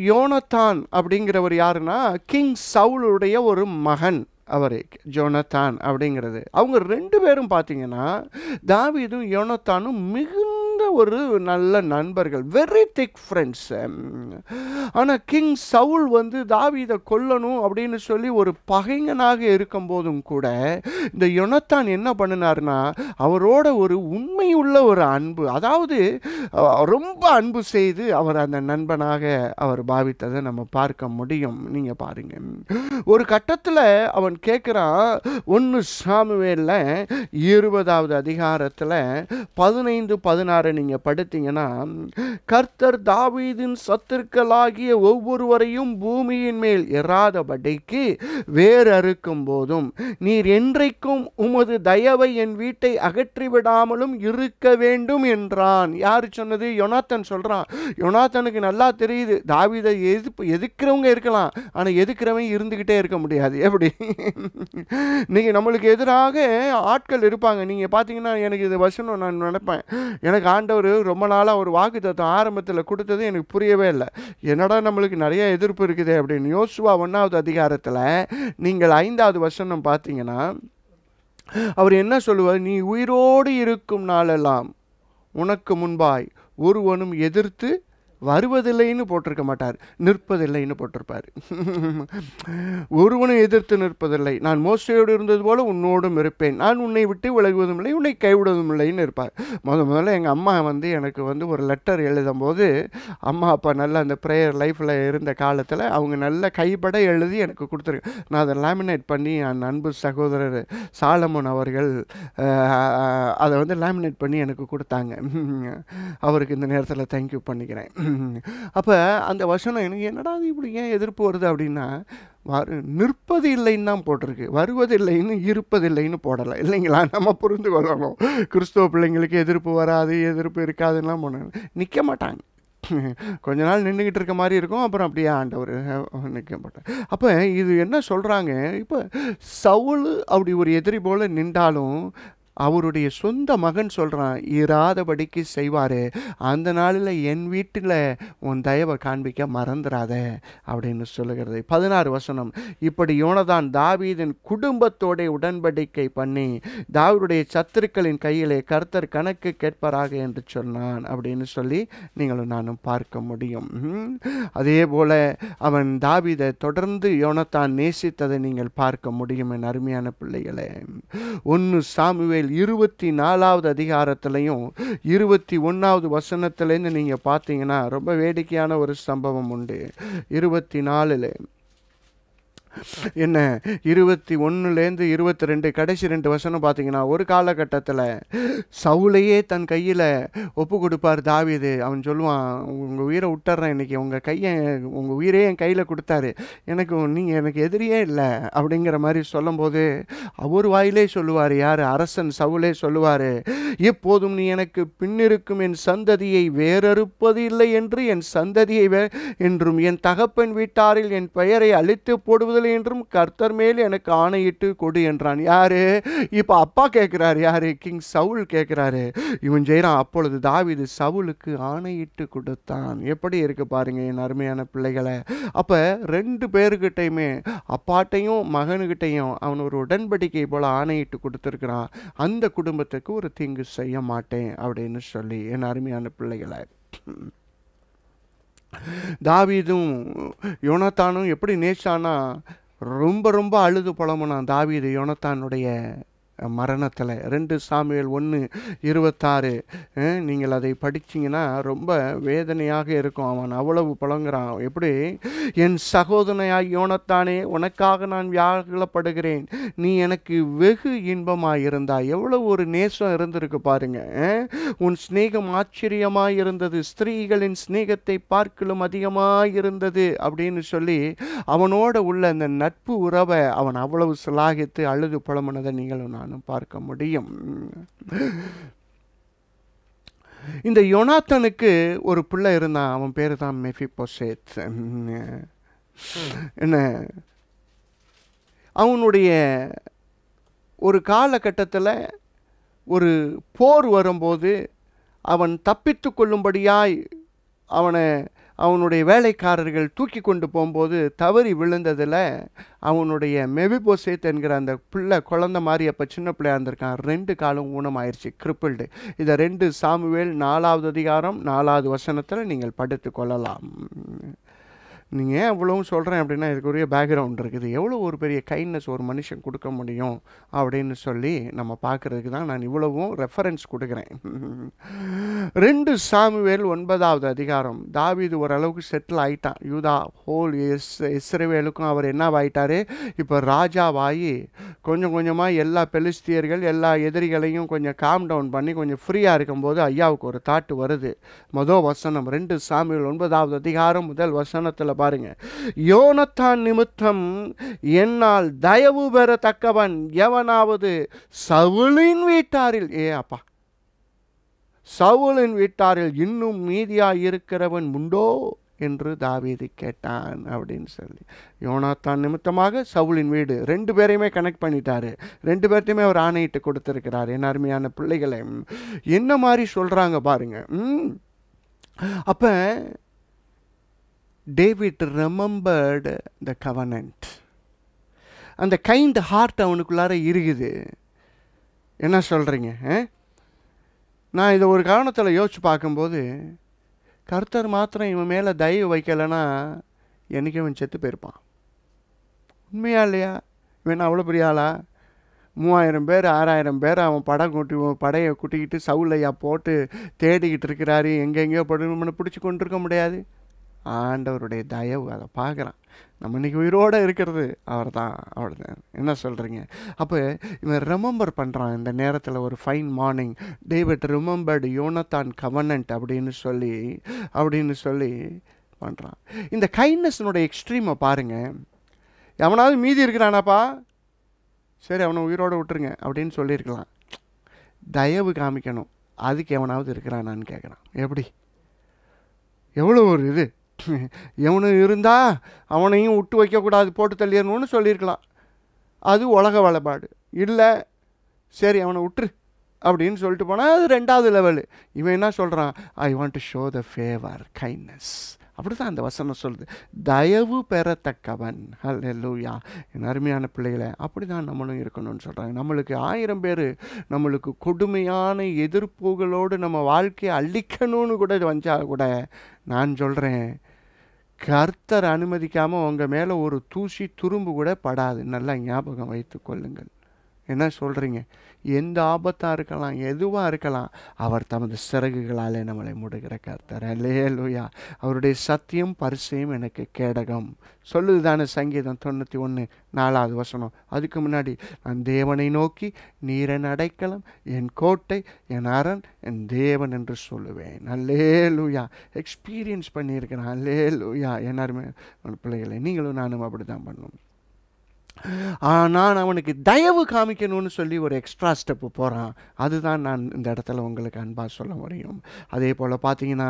யோனத்தான் அப்படிங்கிறவர் யாருன்னா கிங் சவுலுடைய ஒரு மகன் அவர் ஜோனத்தான் அப்படிங்கிறது அவங்க ரெண்டு பேரும் பார்த்தீங்கன்னா தாவீதும் யோனத்தானும் மிகுந்த நல்ல ஒரு நல்ல நண்பர்கள் வெரி திக் ஃப்ரெண்ட்ஸ் ஆனால் கிங் சவுல் வந்து தாவிதை கொல்லணும் அப்படின்னு சொல்லி ஒரு பகைங்கனாக இருக்கும் போதும் கூட இந்த யுனத்தான் என்ன பண்ணினார்னா அவரோட ஒரு உண்மையுள்ள ஒரு அன்பு அதாவது ரொம்ப அன்பு செய்து அவர் அந்த நண்பனாக அவர் பாவித்ததை நம்ம பார்க்க முடியும் நீங்கள் பாருங்க ஒரு கட்டத்தில் அவன் கேட்குறான் ஒன்று சாமுவேலில் இருபதாவது அதிகாரத்தில் பதினைந்து பதினாறு ஆண்டவரை நீங்கள் படுத்தீங்கன்னா கர்த்தர் தாவீதின் சத்துருக்களாகிய ஒவ்வொருவரையும் பூமியின் மேல் எறாதபடிக்கு வேர் அறுக்கும் போதும் நீர் என்றைக்கும் உமது தயவை என் வீட்டை அகற்றி விடாமலும் இருக்க வேண்டும் என்றான் யார் சொன்னது யொனாத்தன் சொல்கிறான் யொனாத்தனுக்கு நல்லா தெரியுது தாவிதை எதிர்ப்பு எதுக்கிறவங்க இருக்கலாம் ஆனால் எதிர்க்கிறவன் இருந்துக்கிட்டே இருக்க முடியாது எப்படி நீங்கள் நம்மளுக்கு எதிராக ஆட்கள் இருப்பாங்க நீங்கள் பார்த்தீங்கன்னா எனக்கு இது வசனம் நான் நினைப்பேன் எனக்கு ஆண்டவர் ரொம்ப நாளாக ஒரு வாக்கு தத்துவம் ஆரம்பத்தில் கொடுத்தது எனக்கு புரியவே இல்லை என்னடா நம்மளுக்கு நிறைய எதிர்ப்பு இருக்குது அப்படின்னு யோசுவா ஒன்றாவது அதிகாரத்தில் நீங்கள் ஐந்தாவது வசனம் பார்த்தீங்கன்னா அவர் என்ன சொல்லுவார் நீ உயிரோடு இருக்கும் நாளெல்லாம் உனக்கு முன்பாய் ஒருவனும் எதிர்த்து வருவதில்லைன்னு போட்டிருக்க மாட்டார் நிற்பதில்லைன்னு போட்டிருப்பார் ஒருவனும் எதிர்த்து நிற்பதில்லை நான் மோஸ்டியோடு இருந்தது போல உன்னோடும் இருப்பேன் நான் உன்னை விட்டு விலகுவதும் இல்லை உன்னை கைவிடுவதும் இல்லைன்னு இருப்பார் முத முதல்ல எங்கள் அம்மா வந்து எனக்கு வந்து ஒரு லெட்டர் எழுதும் போது அம்மா அப்பா நல்ல அந்த ப்ரேயர் லைஃப்பில் இருந்த காலத்தில் அவங்க நல்ல கைப்பட எழுதி எனக்கு கொடுத்துருக்கேன் நான் அதை லேமினேட் பண்ணி என் அன்பு சகோதரர் சாலமோன் அவர்கள் அதை வந்து லேமினேட் பண்ணி எனக்கு கொடுத்தாங்க அவருக்கு இந்த நேரத்தில் தேங்க்யூ பண்ணிக்கிறேன் அப்போ அந்த வசனம் எனக்கு என்னடா இப்படி ஏன் எதிர்ப்பு வருது அப்படின்னா வரு நிற்பது இல்லைன்னு தான் போட்டிருக்கு வருவதில்லைன்னு இருப்பதில்லைன்னு போடலை இல்லைங்களா நம்ம புரிந்து கொள்ளணும் கிறிஸ்துவ பிள்ளைங்களுக்கு எதிர்ப்பு வராது எதிர்ப்பு இருக்காதுன்னா போன நிற்க மாட்டாங்க கொஞ்ச நாள் நின்றுக்கிட்டு இருக்க மாதிரி இருக்கும் அப்புறம் அப்படியே ஆண்டவர் நிற்க மாட்டேன் அப்போ இது என்ன சொல்கிறாங்க இப்போ சவுள் அப்படி ஒரு எதிரி போல் நின்றாலும் அவருடைய சொந்த மகன் சொல்கிறான் இராதபடிக்கு செய்வார் அந்த நாளில் என் வீட்டில் உன் தயவை காண்பிக்க மறந்துடாத அப்படின்னு சொல்லுகிறது பதினாறு வசனம் இப்படி யோனதான் தாவீதின் குடும்பத்தோட உடன்படிக்கை பண்ணி தாவீருடைய சத்துருக்களின் கையிலே கர்த்தர் கணக்கு கேட்பாராக என்று சொன்னான் அப்படின்னு சொல்லி நீங்களும் நானும் பார்க்க முடியும் அதே போல் அவன் தாவீதை தொடர்ந்து யோனத்தான் நேசித்ததை நீங்கள் பார்க்க முடியும் என் அருமையான பிள்ளைகளை ஒன்று சாமுவே இஸ்ரவேல் இருபத்தி நாலாவது அதிகாரத்திலையும் இருபத்தி ஒன்றாவது வசனத்துலேருந்து நீங்கள் பார்த்தீங்கன்னா ரொம்ப வேடிக்கையான ஒரு சம்பவம் உண்டு இருபத்தி நாலில் என்ன இருபத்தி ஒன்றுலேருந்து இருபத்தி ரெண்டு கடைசி ரெண்டு வசனம் பார்த்தீங்கன்னா ஒரு காலகட்டத்தில் சவுலையே தன் கையில் ஒப்பு கொடுப்பார் தாவிது அவன் சொல்லுவான் உங்கள் உயிரை விட்டுறேன் இன்றைக்கி உங்கள் கையை உங்கள் உயிரே என் கையில் கொடுத்தாரு எனக்கு நீங்கள் எனக்கு எதிரியே இல்லை அப்படிங்கிற மாதிரி சொல்லும்போது அவர் வாயிலே சொல்லுவார் யார் அரசன் சவுலே சொல்லுவார் எப்போதும் நீ எனக்கு பின்னிருக்கும் என் சந்ததியை வேறறுப்பது இல்லை என்று என் சந்ததியை என்றும் என் தகப்பன் வீட்டாரில் என் பெயரை அழித்து போடுவது போவதில்லை என்றும் கர்த்தர் மேல் எனக்கு ஆணையிட்டு கொடு என்றான் யாரு இப்போ அப்பா கேட்குறாரு யாரு கிங் சவுல் கேட்குறாரு இவன் ஜெயரான் அப்பொழுது தாவிது சவுலுக்கு ஆணையிட்டு கொடுத்தான் எப்படி இருக்கு பாருங்க என் அருமையான பிள்ளைகளை அப்போ ரெண்டு பேருக்கிட்டையுமே அப்பாட்டையும் மகனுக்கிட்டையும் அவன் ஒரு உடன்படிக்கை போல் ஆணையிட்டு கொடுத்துருக்கிறான் அந்த குடும்பத்துக்கு ஒரு தீங்கு செய்ய மாட்டேன் அப்படின்னு சொல்லி என் அருமையான பிள்ளைகளை தாவீதும் யோனத்தானும் எப்படி நேச்சானா ரொம்ப ரொம்ப அழுது புலம்புனான் தாவீது யோனத்தானுடைய மரணத்தில் ரெண்டு சாமியல் ஒன்று இருபத்தாறு நீங்கள் அதை படிச்சிங்கன்னா ரொம்ப வேதனையாக இருக்கும் அவன் அவ்வளவு புலங்குறான் எப்படி என் சகோதரனாய் யோனத்தானே உனக்காக நான் வியாகுலப்படுகிறேன் நீ எனக்கு வெகு இன்பமாக இருந்தா எவ்வளோ ஒரு நேசம் இருந்திருக்கு பாருங்க உன் ஸ்நேகம் ஆச்சரியமாக இருந்தது ஸ்திரீகளின் ஸ்நேகத்தை பார்க்கலும் அதிகமாக இருந்தது அப்படின்னு சொல்லி அவனோட உள்ள அந்த நட்பு உறவை அவன் அவ்வளவு சிலாகித்து அழுது புலம்புனதை நீங்களும் நான் நானும் பார்க்க முடியும் இந்த யோனாத்தனுக்கு ஒரு பிள்ளை இருந்தான் அவன் பேர் தான் மெஃபி பொசேத் என்ன அவனுடைய ஒரு காலகட்டத்தில் ஒரு போர் வரும்போது அவன் தப்பித்து கொள்ளும்படியாய் அவனை அவனுடைய வேலைக்காரர்கள் தூக்கி கொண்டு போகும்போது தவறி விழுந்ததில் அவனுடைய மெபிபோசேத் என்கிற அந்த பிள்ளை குழந்த மாதிரி அப்போ சின்ன பிள்ளையாக இருந்திருக்கான் ரெண்டு காலம் ஊனமாயிருச்சு கிரிப்பிள்டு இதை ரெண்டு சாமுவேல் நாலாவது அதிகாரம் நாலாவது வசனத்தில் நீங்கள் படுத்து கொள்ளலாம் நீங்கள் ஏன் அவ்வளோவும் சொல்கிறேன் அப்படின்னா இதுக்குரிய பேக்ரவுண்ட் இருக்குது எவ்வளோ ஒரு பெரிய கைண்ட்னஸ் ஒரு மனுஷன் கொடுக்க முடியும் அப்படின்னு சொல்லி நம்ம பார்க்குறதுக்கு தான் நான் இவ்வளவும் ரெஃபரன்ஸ் கொடுக்குறேன் ரெண்டு சாமுவேல் ஒன்பதாவது அதிகாரம் தாவிது ஓரளவுக்கு செட்டில் ஆயிட்டான் யூதா ஹோல் எஸ் இஸ்ரேவேலுக்கும் அவர் ஆகிட்டார் இப்போ ராஜாவாகி கொஞ்சம் கொஞ்சமாக எல்லா பெலிஸ்தியர்கள் எல்லா எதிரிகளையும் கொஞ்சம் காம் டவுன் பண்ணி கொஞ்சம் ஃப்ரீயாக இருக்கும்போது ஐயாவுக்கு ஒரு தாட்டு வருது மொதல் வசனம் ரெண்டு சாமியில் ஒன்பதாவது அதிகாரம் முதல் வசனத்தில் பாருங்க யோனத்தான் நிமித்தம் என்னால் தயவு பெறத்தக்கவன் எவனாவது சவுளின் வீட்டாரில் ஏ அப்பா சவுளின் வீட்டாரில் இன்னும் மீதியா இருக்கிறவன் உண்டோ என்று தாவீது கேட்டான் அப்படின்னு சொல்லி யோனாத்தான் நிமித்தமாக சவுளின் வீடு ரெண்டு பேரையுமே கனெக்ட் பண்ணிட்டாரு ரெண்டு பேர்த்தையுமே அவர் ஆணையிட்டு கொடுத்துருக்கிறார் என் அருமையான பிள்ளைகளை என்ன மாதிரி சொல்கிறாங்க பாருங்க அப்போ டேவிட் ரிமம்பர்டு த கவனன்ட் அந்த கைண்ட் ஹார்ட் அவனுக்குள்ளார இருக்குது என்ன சொல்கிறீங்க நான் இதை ஒரு காரணத்தில் யோசித்து பார்க்கும்போது கர்த்தர் மாத்திரம் இவன் மேலே தயவு வைக்கலைன்னா என்றைக்கு இவன் செத்து போயிருப்பான் உண்மையா இல்லையா இவன் அவ்வளோ பெரிய ஆளா மூவாயிரம் பேர் ஆறாயிரம் பேர் அவன் படம் கூட்டி படையை குட்டிக்கிட்டு சவுலையா போட்டு தேடிக்கிட்டு இருக்கிறாரு எங்கெங்கேயோ படணும்னு பிடிச்சி கொண்டிருக்க முடியாது ஆண்டவருடைய தயவு அதை பார்க்குறான் நம்ம இன்றைக்கி உயிரோடு இருக்கிறது அவர் தான் அவர் தான் என்ன சொல்கிறீங்க அப்போ இவன் ரிமம்பர் பண்ணுறான் இந்த நேரத்தில் ஒரு fine morning David remembered Jonathan covenant அப்படின்னு சொல்லி அப்படின்னு சொல்லி பண்ணுறான் இந்த கைண்ட்னஸ்னுடைய எக்ஸ்ட்ரீமை பாருங்கள் எவனாவது மீதி இருக்கிறானாப்பா சரி அவனை உயிரோடு விட்டுருங்க அப்படின்னு சொல்லியிருக்கலாம் தயவு காமிக்கணும் அதுக்கு எவனாவது இருக்கிறானான்னு கேட்குறான் எப்படி எவ்வளோ ஒரு இது இவனும் இருந்தால் அவனையும் விட்டு வைக்கக்கூடாது போட்டு தள்ளிடணும்னு சொல்லியிருக்கலாம் அது உலக வழிபாடு இல்லை சரி அவனை விட்டுரு அப்படின்னு சொல்லிட்டு போனால் அது ரெண்டாவது லெவலு இவன் என்ன சொல்கிறான் I want to show the favour kindness அப்படி தான் அந்த வசனம் சொல்லுது தயவு பெறத்தக்கவன் ஹல்லூயா என் அருமையான பிள்ளைகளை அப்படி தான் நம்மளும் இருக்கணும்னு சொல்கிறாங்க நம்மளுக்கு ஆயிரம் பேர் நம்மளுக்கு கொடுமையான எதிர்ப்புகளோடு நம்ம வாழ்க்கையை அழிக்கணும்னு கூட வந்தால் கூட நான் சொல்கிறேன் கர்த்தர் அனுமதிக்காமல் உங்கள் மேலே ஒரு தூசி துரும்பு கூட படாது நல்லா ஞாபகம் வைத்து கொள்ளுங்கள் என்ன சொல்கிறீங்க எந்த ஆபத்தாக இருக்கலாம் எதுவாக இருக்கலாம் அவர் தமது சிறகுகளாலே நம்மளை முடுகிற கருத்தர் லே லூயா அவருடைய சத்தியம் பரிசையும் எனக்கு கேடகம் சொல்லுது தானே சங்கீதம் தொண்ணூற்றி ஒன்று நாலாவது வசனம் அதுக்கு முன்னாடி நான் தேவனை நோக்கி நீரன் அடைக்கலம் என் கோட்டை என் அரண் என் தேவன் என்று சொல்லுவேன் லே லூயா எக்ஸ்பீரியன்ஸ் பண்ணியிருக்கிறேன் அல்லே லூயா எல்லாருமே பிள்ளைகளை நீங்களும் நானும் அப்படி தான் பண்ணுவோம் நான் அவனுக்கு தயவு காமிக்கணும்னு சொல்லி ஒரு எக்ஸ்ட்ரா ஸ்டெப்பு போகிறான் அதுதான் நான் இந்த இடத்துல உங்களுக்கு அன்பாக சொல்ல முடியும் அதே போல் பார்த்தீங்கன்னா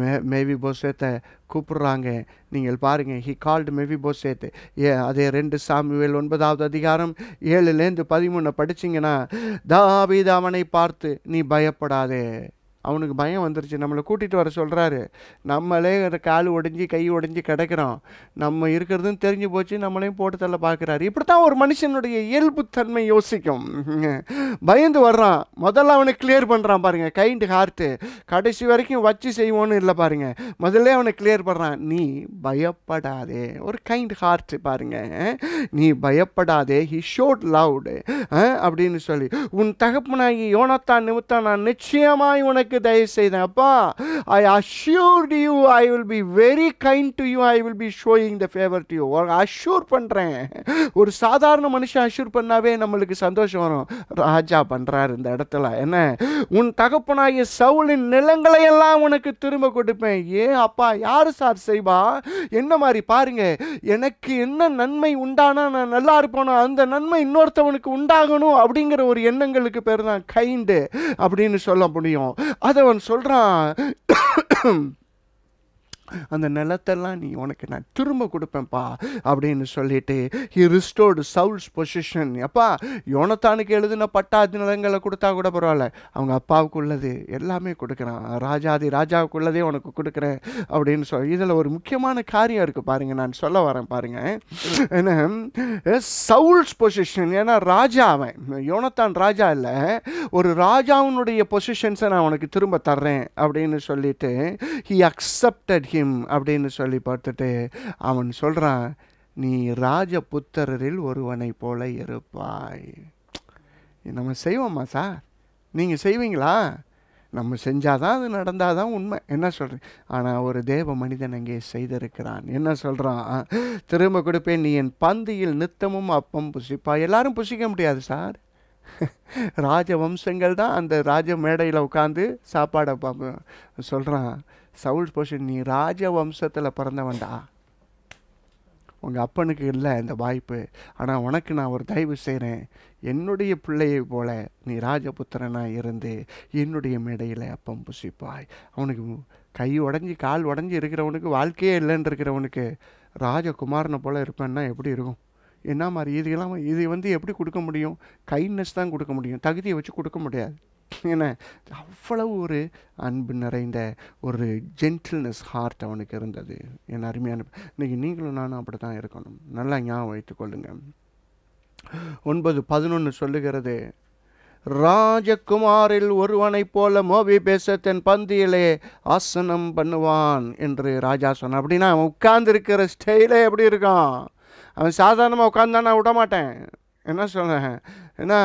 மே மேவி போசேத்தை கூப்பிடுறாங்க நீங்கள் பாருங்கள் ஹி கால்டு மேவி போசேத்து ஏ அதே ரெண்டு சாமிவேல் ஒன்பதாவது அதிகாரம் ஏழுலேருந்து பதிமூணு படிச்சிங்கன்னா தாபீது அவனை பார்த்து நீ பயப்படாதே அவனுக்கு பயம் வந்துருச்சு நம்மளை கூட்டிகிட்டு வர சொல்கிறாரு நம்மளே கால் உடஞ்சி கை உடஞ்சி கிடக்கிறோம் நம்ம இருக்கிறதும் தெரிஞ்சு போச்சு நம்மளையும் போட்டு தள்ள பார்க்குறாரு இப்படி தான் ஒரு மனுஷனுடைய இயல்புத்தன்மை யோசிக்கும் பயந்து வர்றான் முதல்ல அவனை கிளியர் பண்ணுறான் பாருங்கள் கைண்டு ஹார்ட்டு கடைசி வரைக்கும் வச்சு செய்வோன்னு இல்லை பாருங்கள் முதல்ல அவனை கிளியர் பண்ணுறான் நீ பயப்படாதே ஒரு கைண்ட் ஹார்ட்டு பாருங்கள் நீ பயப்படாதே ஹி ஷோட் லவுடு அப்படின்னு சொல்லி உன் தகப்பனாகி யோனத்தான் நிமித்தம் நான் நிச்சயமாக உனக்கு எனக்கு தயவு செய்தேன் அப்பா I assure you I will be very kind to you I will be showing the favour to you assure பண்ணுறேன் ஒரு சாதாரண மனுஷன் அஷ்யூர் பண்ணாவே நம்மளுக்கு சந்தோஷம் வரும் ராஜா பண்ணுறாரு இந்த இடத்துல என்ன உன் தகப்பனாகிய சவுளின் நிலங்களை எல்லாம் உனக்கு திரும்ப கொடுப்பேன் ஏன் அப்பா யார் சார் செய்வா என்ன மாதிரி பாருங்க எனக்கு என்ன நன்மை உண்டானா நான் நல்லா இருப்பேனோ அந்த நன்மை இன்னொருத்தவனுக்கு உண்டாகணும் அப்படிங்கிற ஒரு எண்ணங்களுக்கு பேர் தான் கைண்டு அப்படின்னு சொல்ல முடியும் அதை அவன் சொல்கிறான் அந்த நிலத்தெல்லாம் நீ உனக்கு நான் திரும்ப கொடுப்பேன்ப்பா அப்படின்னு சொல்லிட்டு ஹி ரிஸ்டோர்டு சவுல்ஸ் பொசிஷன் அப்பா யோனத்தானுக்கு எழுதின பட்டாதி நிலங்களை கொடுத்தா கூட பரவாயில்ல அவங்க அப்பாவுக்கு உள்ளது எல்லாமே கொடுக்குறான் ராஜாதி ராஜாவுக்கு உள்ளதே உனக்கு கொடுக்குறேன் அப்படின்னு சொல்லி இதில் ஒரு முக்கியமான காரியம் இருக்குது பாருங்கள் நான் சொல்ல வரேன் பாருங்கள் என்ன சவுல்ஸ் பொசிஷன் ஏன்னா ராஜா அவன் யோனத்தான் ராஜா இல்லை ஒரு ராஜாவுனுடைய பொசிஷன்ஸை நான் உனக்கு திரும்ப தர்றேன் அப்படின்னு சொல்லிட்டு ஹி அக்செப்டட் ஹி ரஹீம் அப்படின்னு சொல்லி பார்த்துட்டு அவன் சொல்கிறான் நீ ராஜ புத்தரில் ஒருவனை போல இருப்பாய் நம்ம செய்வோமா சார் நீங்கள் செய்வீங்களா நம்ம செஞ்சாதான் அது நடந்தால் தான் உண்மை என்ன சொல்கிறேன் ஆனால் ஒரு தேவ மனிதன் அங்கே செய்திருக்கிறான் என்ன சொல்கிறான் திரும்ப கொடுப்பேன் நீ என் பந்தியில் நித்தமும் அப்பம் புசிப்பா எல்லாரும் புசிக்க முடியாது சார் ராஜ வம்சங்கள் தான் அந்த ராஜ மேடையில் உட்காந்து சாப்பாடை பார்ப்போம் சொல்கிறான் சவுல் போஷன் நீ ராஜ வம்சத்தில் பிறந்தவன்டா உங்கள் அப்பனுக்கு இல்லை இந்த வாய்ப்பு ஆனால் உனக்கு நான் ஒரு தயவு செய்கிறேன் என்னுடைய பிள்ளையை போல நீ ராஜபுத்திரனாக இருந்து என்னுடைய மேடையில் அப்பம் புசிப்பாய் அவனுக்கு கை உடஞ்சி கால் உடஞ்சி இருக்கிறவனுக்கு வாழ்க்கையே இல்லைன்னு இருக்கிறவனுக்கு ராஜகுமாரனை போல் இருப்பேன்னா எப்படி இருக்கும் என்ன மாதிரி இது இல்லாமல் இது வந்து எப்படி கொடுக்க முடியும் கைண்ட்னஸ் தான் கொடுக்க முடியும் தகுதியை வச்சு கொடுக்க முடியாது என்ன அவ்வளவு ஒரு அன்பு நிறைந்த ஒரு ஜென்டில்னஸ் ஹார்ட் அவனுக்கு இருந்தது என் அருமையான இன்றைக்கி நீங்களும் நானும் அப்படி தான் இருக்கணும் நல்லா ஞாபகம் வைத்து ஒன்பது பதினொன்று சொல்லுகிறது ராஜகுமாரில் ஒருவனைப் போல மோபி பேச தன் பந்தியிலே ஆசனம் பண்ணுவான் என்று ராஜா சொன்ன அப்படின்னா அவன் உட்கார்ந்துருக்கிற ஸ்டைலே எப்படி இருக்கான் அவன் சாதாரணமாக உட்காந்தானா விட மாட்டேன் என்ன சொல்கிறேன் ஏன்னா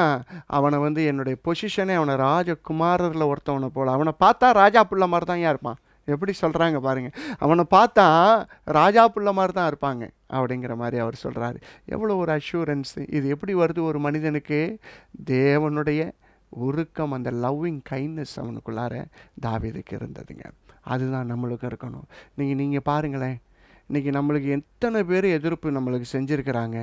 அவனை வந்து என்னுடைய பொசிஷனே அவனை ராஜகுமாரரில் ஒருத்தவனை போல் அவனை பார்த்தா ராஜா புள்ள மாதிரி தான் ஏன் இருப்பான் எப்படி சொல்கிறாங்க பாருங்கள் அவனை பார்த்தா ராஜா புள்ள மாதிரி தான் இருப்பாங்க அப்படிங்கிற மாதிரி அவர் சொல்கிறாரு எவ்வளோ ஒரு அஷூரன்ஸு இது எப்படி வருது ஒரு மனிதனுக்கு தேவனுடைய உருக்கம் அந்த லவ்விங் கைண்ட்னஸ் அவனுக்குள்ளார தாவிதுக்கு இருந்ததுங்க அதுதான் நம்மளுக்கு இருக்கணும் நீங்கள் நீங்கள் பாருங்களேன் இன்றைக்கி நம்மளுக்கு எத்தனை பேர் எதிர்ப்பு நம்மளுக்கு செஞ்சுருக்கிறாங்க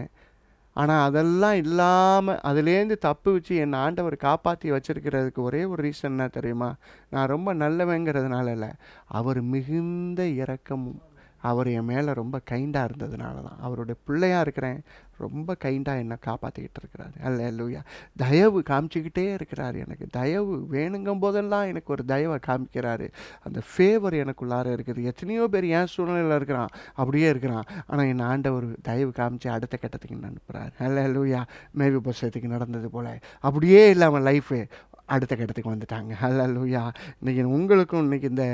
ஆனால் அதெல்லாம் இல்லாமல் அதுலேருந்து தப்பு வச்சு என் ஆண்டவர் காப்பாற்றி வச்சிருக்கிறதுக்கு ஒரே ஒரு ரீசன் என்ன தெரியுமா நான் ரொம்ப நல்லவங்கிறதுனால இல்லை அவர் மிகுந்த இரக்கமும் அவர் என் மேலே ரொம்ப கைண்டாக இருந்ததுனால தான் அவருடைய பிள்ளையாக இருக்கிறேன் ரொம்ப கைண்டாக என்னை காப்பாற்றிக்கிட்டு இருக்கிறாரு அல்ல லூயா தயவு காமிச்சிக்கிட்டே இருக்கிறாரு எனக்கு தயவு வேணுங்கும் போதெல்லாம் எனக்கு ஒரு தயவை காமிக்கிறாரு அந்த ஃபேவர் எனக்குள்ளார இருக்குது எத்தனையோ பேர் என் சூழ்நிலையில் இருக்கிறான் அப்படியே இருக்கிறான் ஆனால் என் ஆண்டவர் தயவு காமிச்சு அடுத்த கட்டத்துக்கு அனுப்புகிறார் அல்ல லூயா மேவி புஸ்தத்துக்கு நடந்தது போல் அப்படியே இல்லாமல் லைஃபு அடுத்த கட்டத்துக்கு வந்துட்டாங்க ஹலலுயா இன்றைக்கி உங்களுக்கும் இன்றைக்கி இந்த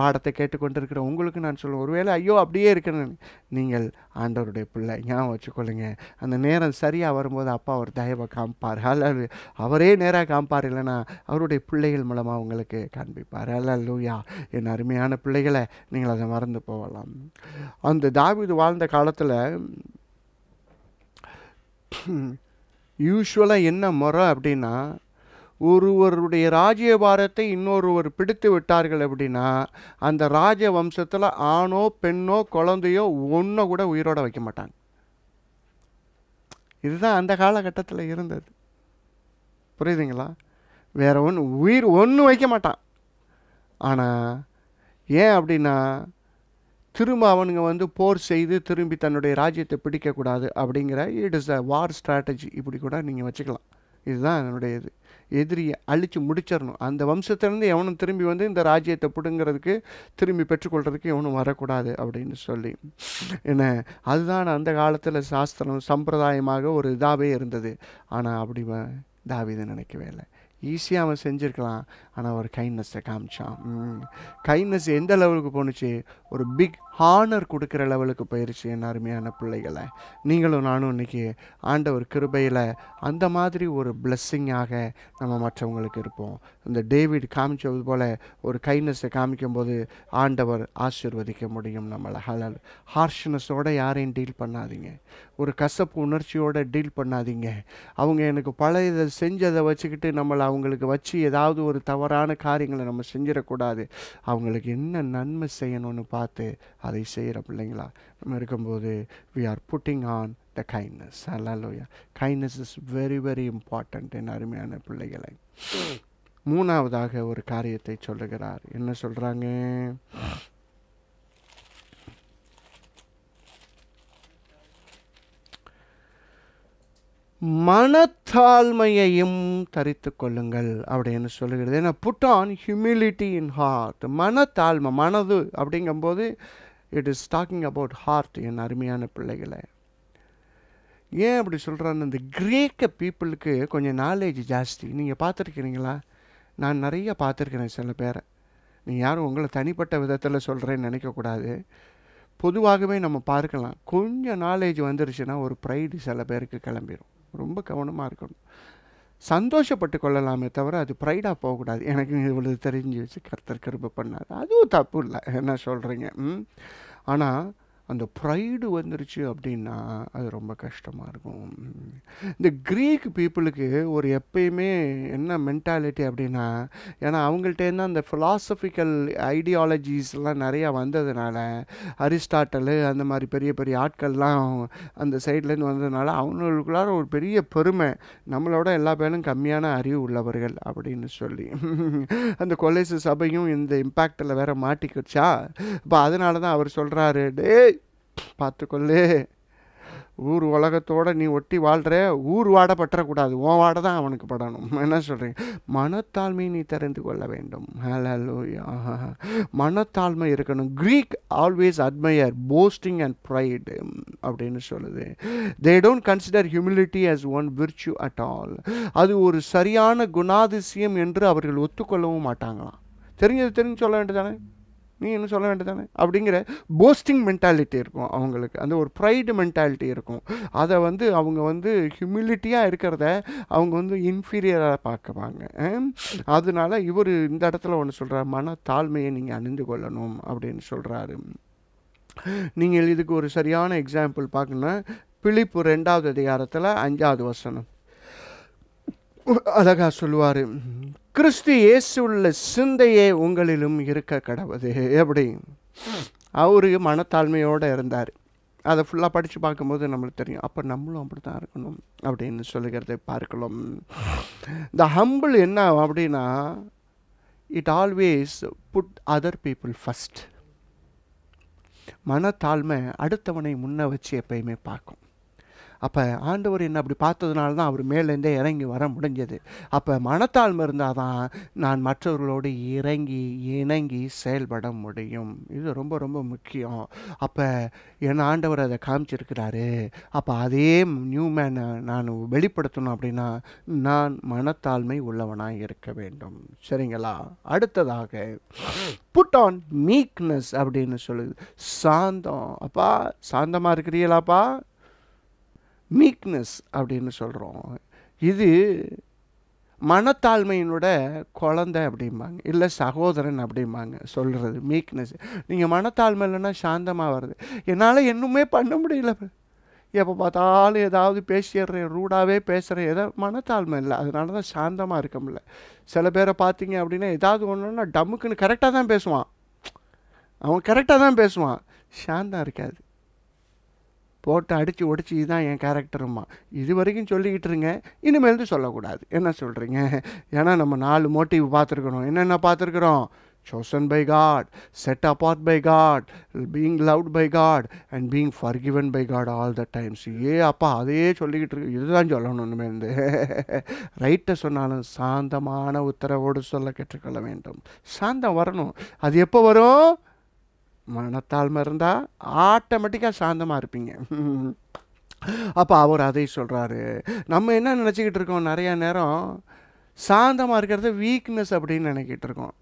பாடத்தை கேட்டுக்கொண்டிருக்கிற உங்களுக்கு நான் சொல்லுவேன் ஒருவேளை ஐயோ அப்படியே இருக்கணும் நீங்கள் ஆண்டவருடைய பிள்ளை ஞாபகம் வச்சுக்கொள்ளுங்க அந்த நேரம் சரியாக வரும்போது அப்பா ஒரு தயவை காமிப்பார் அல்ல அவரே நேராக காமிப்பார் இல்லைனா அவருடைய பிள்ளைகள் மூலமாக உங்களுக்கு காண்பிப்பார் லூயா என் அருமையான பிள்ளைகளை நீங்கள் அதை மறந்து போகலாம் அந்த தாவிது வாழ்ந்த காலத்தில் யூஸ்வலாக என்ன முறை அப்படின்னா ஒருவருடைய ராஜ்யபாரத்தை இன்னொருவர் பிடித்து விட்டார்கள் அப்படின்னா அந்த ராஜ வம்சத்தில் ஆணோ பெண்ணோ குழந்தையோ ஒன்றை கூட உயிரோட வைக்க மாட்டாங்க இதுதான் அந்த காலகட்டத்தில் இருந்தது புரியுதுங்களா வேற ஒன்று உயிர் ஒன்றும் வைக்க மாட்டான் ஆனால் ஏன் அப்படின்னா திரும்ப அவனுங்க வந்து போர் செய்து திரும்பி தன்னுடைய ராஜ்யத்தை பிடிக்கக்கூடாது அப்படிங்கிற it is a war strategy இப்படி கூட நீங்கள் வச்சுக்கலாம் இதுதான் என்னுடைய இது எதிரியை அழித்து முடிச்சிடணும் அந்த வம்சத்திலேருந்து எவனும் திரும்பி வந்து இந்த ராஜ்யத்தை பிடுங்கிறதுக்கு திரும்பி பெற்றுக்கொள்கிறதுக்கு எவனும் வரக்கூடாது அப்படின்னு சொல்லி என்ன அதுதான் அந்த காலத்தில் சாஸ்திரம் சம்பிரதாயமாக ஒரு இதாகவே இருந்தது ஆனால் அப்படி தாவிதை நினைக்கவே இல்லை ஈஸியாக அவன் செஞ்சுருக்கலாம் ஆனால் அவர் கைண்ட்னஸை காமிச்சான் கைண்ட்னஸ் எந்த லெவலுக்கு போணுச்சு ஒரு பிக் ஹானர் கொடுக்குற லெவலுக்கு போயிடுச்சு என் அருமையான பிள்ளைகளை நீங்களும் நானும் இன்றைக்கி ஆண்டவர் கிருபையில் அந்த மாதிரி ஒரு பிளெஸ்ஸிங்காக நம்ம மற்றவங்களுக்கு இருப்போம் இந்த டேவிட் காமிச்சது போல் ஒரு கைண்ட்னஸை காமிக்கும்போது ஆண்டவர் ஆசிர்வதிக்க முடியும் நம்மளை ஹலல் ஹார்ஷ்னஸோடு யாரையும் டீல் பண்ணாதீங்க ஒரு கசப்பு உணர்ச்சியோடு டீல் பண்ணாதீங்க அவங்க எனக்கு பழைய செஞ்சதை வச்சுக்கிட்டு நம்மளை அவங்களுக்கு வச்சு ஏதாவது ஒரு தவறு தவறான காரியங்களை நம்ம செஞ்சிடக்கூடாது அவங்களுக்கு என்ன நன்மை செய்யணும்னு பார்த்து அதை செய்கிற பிள்ளைங்களா நம்ம இருக்கும்போது we are putting on the kindness hallelujah kindness is very very important என் அருமையான பிள்ளைகளை மூணாவதாக ஒரு காரியத்தை சொல்லுகிறார் என்ன சொல்கிறாங்க மனத்தாழ்மையையும் தரித்து கொள்ளுங்கள் அப்படின்னு சொல்லுகிறது ஏன்னா put on humility in heart மனத்தாழ்மை மனது அப்படிங்கும்போது it is talking about heart என் அருமையான பிள்ளைகளை ஏன் அப்படி சொல்கிறான்னு இந்த கிரேக்க பீப்புளுக்கு கொஞ்சம் நாலேஜ் ஜாஸ்தி நீங்கள் பார்த்துருக்கிறீங்களா நான் நிறைய பார்த்துருக்கிறேன் சில பேரை நீ யாரும் உங்களை தனிப்பட்ட விதத்தில் சொல்கிறேன்னு நினைக்கக்கூடாது பொதுவாகவே நம்ம பார்க்கலாம் கொஞ்சம் நாலேஜ் வந்துருச்சுன்னா ஒரு ப்ரைடு சில பேருக்கு கிளம்பிடும் ரொம்ப கவனமாக இருக்கணும் சந்தோஷப்பட்டு கொள்ளலாமே தவிர அது ப்ரைடாக போகக்கூடாது எனக்கு இவ்வளவு தெரிஞ்சு வச்சு கர்த்தர் கிருப பண்ணார் அதுவும் தப்பு இல்லை என்ன சொல்கிறீங்க ஆனால் அந்த ப்ரைடு வந்துருச்சு அப்படின்னா அது ரொம்ப கஷ்டமாக இருக்கும் இந்த க்ரீக் பீப்புளுக்கு ஒரு எப்பயுமே என்ன மென்டாலிட்டி அப்படின்னா ஏன்னா அவங்கள்ட்டேருந்து அந்த ஃபிலாசபிக்கல் ஐடியாலஜிஸ்லாம் நிறையா வந்ததுனால அரிஸ்டாட்டலு அந்த மாதிரி பெரிய பெரிய ஆட்கள்லாம் அந்த சைட்லேருந்து வந்ததுனால அவங்களுக்குள்ளார ஒரு பெரிய பெருமை நம்மளோட எல்லா பேரும் கம்மியான அறிவு உள்ளவர்கள் அப்படின்னு சொல்லி அந்த கொலைசு சபையும் இந்த இம்பேக்டில் வேற மாட்டிக்கிச்சா இப்போ அதனால தான் அவர் சொல்கிறாரு டே பார்த்துக்கொள்ளே ஊர் உலகத்தோடு நீ ஒட்டி வாழ்கிற ஊர் வாடை பற்றக்கூடாது ஓ வாடை தான் அவனுக்கு படணும் என்ன சொல்கிறீங்க மனத்தாழ்மையை நீ தெரிந்து கொள்ள வேண்டும் மனத்தாழ்மை இருக்கணும் Greek always admire boasting and pride அப்படின்னு சொல்லுது they don't consider humility as one virtue at all அது ஒரு சரியான குணாதிசயம் என்று அவர்கள் ஒத்துக்கொள்ளவும் மாட்டாங்களாம் தெரிஞ்சது தெரிஞ்சு சொல்ல வேண்டியதானே நீ இன்னும் சொல்ல வேண்டியதானே அப்படிங்கிற போஸ்டிங் மென்டாலிட்டி இருக்கும் அவங்களுக்கு அந்த ஒரு ப்ரைடு மென்டாலிட்டி இருக்கும் அதை வந்து அவங்க வந்து ஹியூமிலிட்டியாக இருக்கிறத அவங்க வந்து இன்ஃபீரியராக பார்க்குவாங்க அதனால இவர் இந்த இடத்துல ஒன்று சொல்கிறார் மன தாழ்மையை நீங்கள் அணிந்து கொள்ளணும் அப்படின்னு சொல்கிறாரு நீங்கள் இதுக்கு ஒரு சரியான எக்ஸாம்பிள் பார்க்கணுன்னா பிழிப்பு ரெண்டாவது அதிகாரத்தில் அஞ்சாவது வசனம் அழகாக சொல்லுவார் கிறிஸ்து இயேசுள்ள சிந்தையே உங்களிலும் இருக்க கடவுது எப்படி அவர் மனத்தாழ்மையோடு இருந்தார் அதை ஃபுல்லாக படித்து பார்க்கும்போது நம்மளுக்கு தெரியும் அப்போ நம்மளும் அப்படி தான் இருக்கணும் அப்படின்னு சொல்லுகிறதை பார்க்கலாம் த ஹம்பிள் என்ன அப்படின்னா it always put other people first மனத்தாழ்மை அடுத்தவனை முன்ன வச்சு எப்பயுமே பார்க்கும் அப்போ ஆண்டவர் என்ன அப்படி பார்த்ததுனால தான் அவர் மேலேருந்தே இறங்கி வர முடிஞ்சது அப்போ மனத்தாழ்மை இருந்தால் தான் நான் மற்றவர்களோடு இறங்கி இணங்கி செயல்பட முடியும் இது ரொம்ப ரொம்ப முக்கியம் அப்போ என் ஆண்டவர் அதை காமிச்சிருக்கிறாரு அப்போ அதே நியூ மேனை நான் வெளிப்படுத்தணும் அப்படின்னா நான் மனத்தாழ்மை உள்ளவனாக இருக்க வேண்டும் சரிங்களா அடுத்ததாக புட் ஆன் மீக்னஸ் அப்படின்னு சொல்லுது சாந்தம் அப்பா சாந்தமாக இருக்கிறீங்களாப்பா மீக்னஸ் அப்படின்னு சொல்கிறோம் இது மனத்தாழ்மையினோட குழந்தை அப்படிம்பாங்க இல்லை சகோதரன் அப்படிம்பாங்க சொல்கிறது மீக்னஸ் நீங்கள் மனத்தாழ்மை இல்லைன்னா சாந்தமாக வருது என்னால் இன்னுமே பண்ண முடியல எப்போ பார்த்தாலும் ஏதாவது பேசிடுறேன் ரூடாகவே பேசுகிறேன் ஏதோ மனத்தாழ்மை இல்லை அதனால தான் சாந்தமாக இருக்க முடியல சில பேரை பார்த்தீங்க அப்படின்னா ஏதாவது ஒன்றுன்னா டமுக்குன்னு கரெக்டாக தான் பேசுவான் அவன் கரெக்டாக தான் பேசுவான் சாந்தம் இருக்காது போட்டு அடித்து ஒடிச்சு இதுதான் என் கேரக்டரும்மா இது வரைக்கும் சொல்லிக்கிட்டு இருங்க இனிமேல்ந்து சொல்லக்கூடாது என்ன சொல்கிறீங்க ஏன்னா நம்ம நாலு மோட்டிவ் பார்த்துருக்கணும் என்னென்ன பார்த்துருக்குறோம் chosen by God set set by God being being by God and being being given by God all the times ஏ அப்பா அதையே சொல்லிக்கிட்டு இருக்கு இதுதான் சொல்லணுமே இருந்து ரைட்டை சொன்னாலும் சாந்தமான உத்தரவோடு சொல்ல கேட்டுக்கொள்ள வேண்டும் சாந்தம் வரணும் அது எப்போ வரும் மனத்தாழ்மை இருந்தால் ஆட்டோமேட்டிக்காக சாந்தமாக இருப்பீங்க அப்போ அவர் அதை சொல்கிறாரு நம்ம என்ன நினச்சிக்கிட்டு இருக்கோம் நிறையா நேரம் சாந்தமாக இருக்கிறது வீக்னஸ் அப்படின்னு நினைக்கிட்டு இருக்கோம்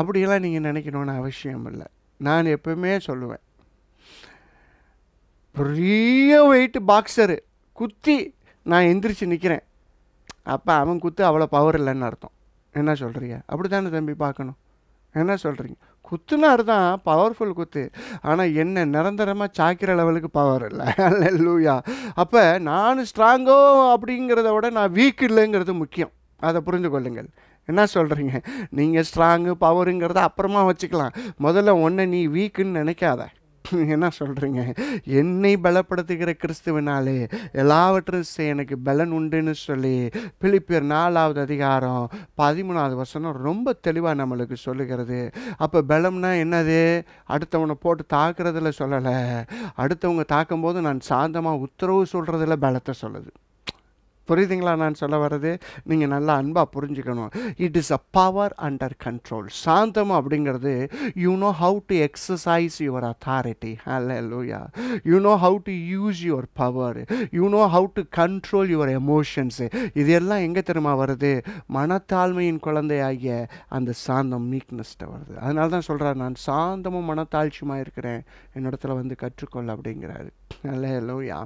அப்படியெல்லாம் நீங்கள் நினைக்கணும்னு அவசியம் இல்லை நான் எப்பவுமே சொல்லுவேன் பெரிய வெயிட் பாக்ஸரு குத்தி நான் எந்திரிச்சு நிற்கிறேன் அப்போ அவன் குத்து அவ்வளோ பவர் இல்லைன்னு அர்த்தம் என்ன சொல்கிறீங்க அப்படி தானே தம்பி பார்க்கணும் என்ன சொல்கிறீங்க குத்துனார் தான் பவர்ஃபுல் குத்து ஆனால் என்ன நிரந்தரமாக சாக்கிற லெவலுக்கு பவர் இல்லை லூயா அப்போ நான் ஸ்ட்ராங்கோ அப்படிங்கிறத விட நான் வீக் இல்லைங்கிறது முக்கியம் அதை புரிந்து கொள்ளுங்கள் என்ன சொல்கிறீங்க நீங்கள் ஸ்ட்ராங்கு பவருங்கிறத அப்புறமா வச்சுக்கலாம் முதல்ல ஒன்று நீ வீக்குன்னு நினைக்காத என்ன சொல்கிறீங்க என்னை பலப்படுத்துகிற கிறிஸ்துவனாலே எல்லாவற்றும் எனக்கு பலன் உண்டுன்னு சொல்லி பிலிப்பியர் நாலாவது அதிகாரம் பதிமூணாவது வசனம் ரொம்ப தெளிவாக நம்மளுக்கு சொல்லுகிறது அப்போ பலம்னா என்னது அடுத்தவனை போட்டு தாக்குறதில் சொல்லலை அடுத்தவங்க தாக்கும்போது நான் சாந்தமாக உத்தரவு சொல்கிறதில் பலத்தை சொல்லுது புரியுதுங்களா நான் சொல்ல வர்றது நீங்கள் நல்லா அன்பாக புரிஞ்சுக்கணும் it is a power under control சாந்தம் அப்படிங்கிறது you know how to exercise your authority hallelujah you know how to use your power you know how to control your emotions இது எல்லாம் எங்கே தெரியுமா வருது மனத்தாழ்மையின் குழந்தையாகிய அந்த சாந்தம் மீக்னஸ்ட்டை வருது அதனால தான் சொல்கிறார் நான் சாந்தமும் மனத்தாழ்ச்சியுமாக இருக்கிறேன் என்னிடத்துல வந்து கற்றுக்கொள் அப்படிங்கிறாரு அல்ல லூயா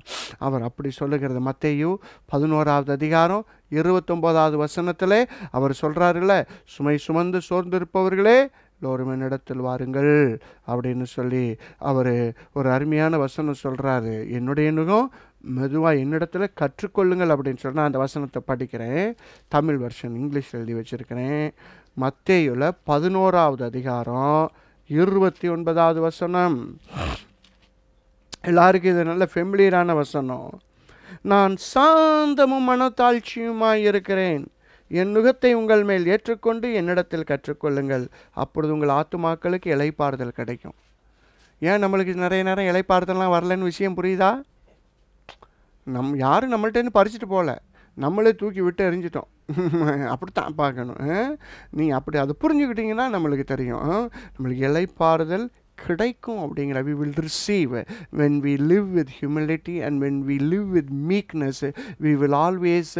அவர் அப்படி சொல்லுகிறது மத்தையும் பதினோரு பதினோராவது அதிகாரம் இருபத்தொம்போதாவது வசனத்தில் அவர் சொல்கிறாருல்ல சுமை சுமந்து சோர்ந்திருப்பவர்களே எல்லோரும் என்னிடத்தில் வாருங்கள் அப்படின்னு சொல்லி அவர் ஒரு அருமையான வசனம் சொல்கிறாரு என்னுடைய நுகம் மெதுவாக என்னிடத்தில் கற்றுக்கொள்ளுங்கள் அப்படின்னு சொல்லி நான் அந்த வசனத்தை படிக்கிறேன் தமிழ் வருஷன் இங்கிலீஷ் எழுதி வச்சுருக்கிறேன் மத்தேயுல பதினோராவது அதிகாரம் இருபத்தி ஒன்பதாவது வசனம் எல்லாருக்கும் இது நல்ல ஃபெமிலியரான வசனம் நான் சாந்தமும் மனத்தாழ்ச்சியுமாய் இருக்கிறேன் என் நுகத்தை உங்கள் மேல் ஏற்றுக்கொண்டு என்னிடத்தில் கற்றுக்கொள்ளுங்கள் அப்பொழுது உங்கள் ஆத்துமாக்களுக்கு இலைப்பாறுதல் கிடைக்கும் ஏன் நம்மளுக்கு நிறைய நேரம் இலைப்பாறுதல்லாம் வரலன்னு விஷயம் புரியுதா நம் யாரும் நம்மள்கிட்டேருந்து பறிச்சுட்டு போகல நம்மளே தூக்கி விட்டு எரிஞ்சிட்டோம் அப்படித்தான் பார்க்கணும் நீ அப்படி அதை புரிஞ்சுக்கிட்டிங்கன்னா நம்மளுக்கு தெரியும் நம்மளுக்கு இலைப்பாறுதல் கிடைக்கும் அப்படிங்கிற we will receive when we live with humility and when we live with meekness we will always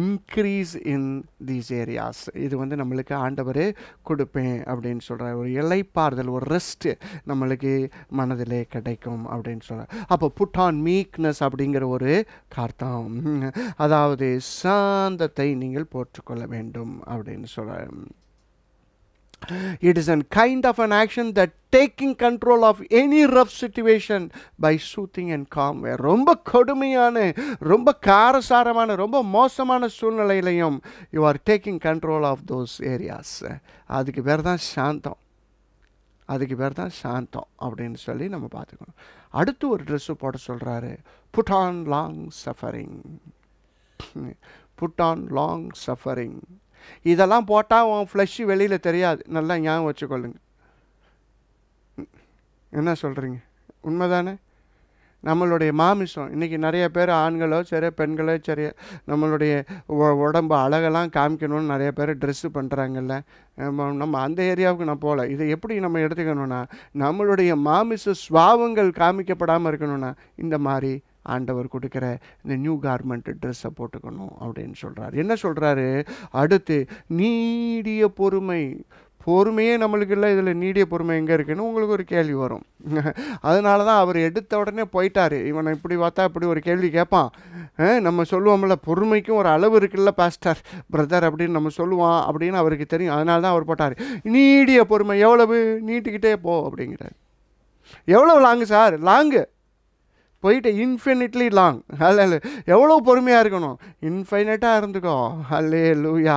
increase in these areas இது வந்து நம்மளுக்கு ஆண்டவர் கொடுப்பேன் அப்படின்னு சொல்கிறார் ஒரு இலைப்பாறுதல் ஒரு ரெஸ்ட்டு நம்மளுக்கு மனதிலே கிடைக்கும் அப்படின்னு சொல்கிறார் அப்போ புட் ஆன் மீக்னஸ் அப்படிங்கிற ஒரு கார்த்தம் அதாவது சாந்தத்தை நீங்கள் போற்றுக்கொள்ள வேண்டும் அப்படின்னு சொல்கிறார் it is an kind of an action that taking control of any rough situation by soothing and calm way ரொம்ப கொடுமையான ரொம்ப காரசாரமான ரொம்ப மோசமான சூழ்நிலையிலையும் you are taking control of those areas அதுக்கு பேர் தான் சாந்தம் அதுக்கு பேர் தான் சாந்தம் அப்படின்னு சொல்லி நம்ம பார்த்துக்கணும் அடுத்து ஒரு ட்ரெஸ்ஸு போட சொல்கிறாரு put on long suffering put on long suffering இதெல்லாம் போட்டால் உன் ஃப்ளஷ்ஷு வெளியில் தெரியாது நல்லா ஞாபகம் வச்சுக்கொள்ளுங்க என்ன சொல்கிறீங்க உண்மை தானே நம்மளுடைய மாமிசம் இன்றைக்கி நிறைய பேர் ஆண்களோ சரி பெண்களோ சரி நம்மளுடைய உடம்பு அழகெல்லாம் காமிக்கணும்னு நிறைய பேர் ட்ரெஸ்ஸு பண்ணுறாங்கல்ல நம்ம அந்த ஏரியாவுக்கு நான் போகல இதை எப்படி நம்ம எடுத்துக்கணும்னா நம்மளுடைய மாமிச சுவாவங்கள் காமிக்கப்படாமல் இருக்கணும்னா இந்த மாதிரி ஆண்டவர் கொடுக்குற இந்த நியூ கார்மெண்ட் ட்ரெஸ்ஸை போட்டுக்கணும் அப்படின்னு சொல்கிறார் என்ன சொல்கிறாரு அடுத்து நீடிய பொறுமை பொறுமையே நம்மளுக்கு இல்லை இதில் நீடிய பொறுமை எங்கே இருக்குன்னு உங்களுக்கு ஒரு கேள்வி வரும் அதனால தான் அவர் எடுத்த உடனே போயிட்டார் இவனை இப்படி பார்த்தா இப்படி ஒரு கேள்வி கேட்பான் நம்ம சொல்லுவோம்ல பொறுமைக்கும் ஒரு அளவு இருக்குல்ல பாஸ்டர் பிரதர் அப்படின்னு நம்ம சொல்லுவான் அப்படின்னு அவருக்கு தெரியும் அதனால தான் அவர் போட்டார் நீடிய பொறுமை எவ்வளவு நீட்டிக்கிட்டே போ அப்படிங்கிறார் எவ்வளவு லாங்கு சார் லாங்கு போயிட்டு இன்ஃபினிட்லி லாங் அல்ல எவ்வளோ பொறுமையாக இருக்கணும் இன்ஃபைனட்டாக இருந்துக்கோ அல்லே லூயா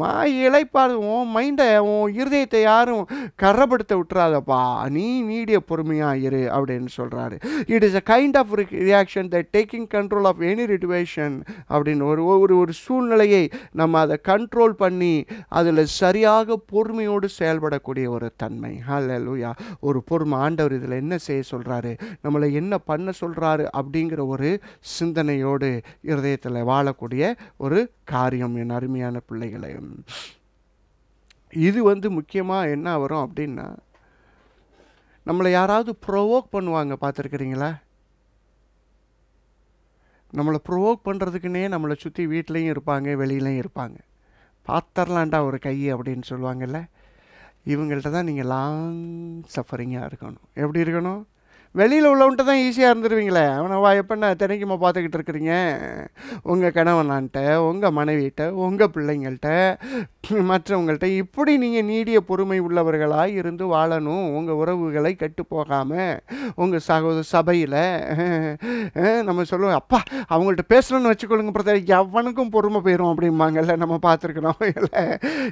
மா இழைப்பாடு உன் மைண்டை உன் இருதயத்தை யாரும் கரப்படுத்த விட்டுறாதப்பா நீ நீடிய பொறுமையாக இரு அப்படின்னு சொல்கிறாரு it is a kind of reaction the taking control of any situation அப்படின்னு ஒரு ஒரு ஒரு சூழ்நிலையை நம்ம அதை கண்ட்ரோல் பண்ணி அதில் சரியாக பொறுமையோடு செயல்படக்கூடிய ஒரு தன்மை அல்ல லூயா ஒரு பொறுமை ஆண்டவர் இதில் என்ன செய்ய சொல்கிறாரு நம்மளை என்ன பண்ண சொல்ல சொல்கிறாரு அப்படிங்கிற ஒரு சிந்தனையோடு இருதயத்தில் வாழக்கூடிய ஒரு காரியம் என் அருமையான பிள்ளைகளை இது வந்து முக்கியமாக என்ன வரும் அப்படின்னா நம்மளை யாராவது ப்ரொவோக் பண்ணுவாங்க பார்த்துருக்குறீங்களா நம்மளை ப்ரொவோக் பண்ணுறதுக்குன்னே நம்மளை சுற்றி வீட்லேயும் இருப்பாங்க வெளியிலையும் இருப்பாங்க பார்த்துர்லாண்டா ஒரு கை அப்படின்னு சொல்லுவாங்கல்ல இவங்கள்ட்ட தான் நீங்கள் லாங் சஃபரிங்காக இருக்கணும் எப்படி இருக்கணும் வெளியில் உள்ளவன்ட்டு தான் ஈஸியாக இருந்துருவீங்களே அவனை வா எப்படின்னா தினைக்குமா பார்த்துக்கிட்டு இருக்கிறீங்க உங்கள் கணவனான்ட்ட உங்கள் மனைவிகிட்ட உங்கள் பிள்ளைங்கள்ட்ட மற்றவங்கள்ட்ட இப்படி நீங்கள் நீடிய பொறுமை உள்ளவர்களாக இருந்து வாழணும் உங்கள் உறவுகளை கெட்டு போகாமல் உங்கள் சகோதர சபையில் நம்ம சொல்லுவோம் அப்பா அவங்கள்ட்ட பேசணும்னு வச்சுக்கொள்ளுங்க பிரதர் எவனுக்கும் பொறுமை போயிடும் அப்படிம்பாங்கல்ல நம்ம பார்த்துருக்குறோம் இல்லை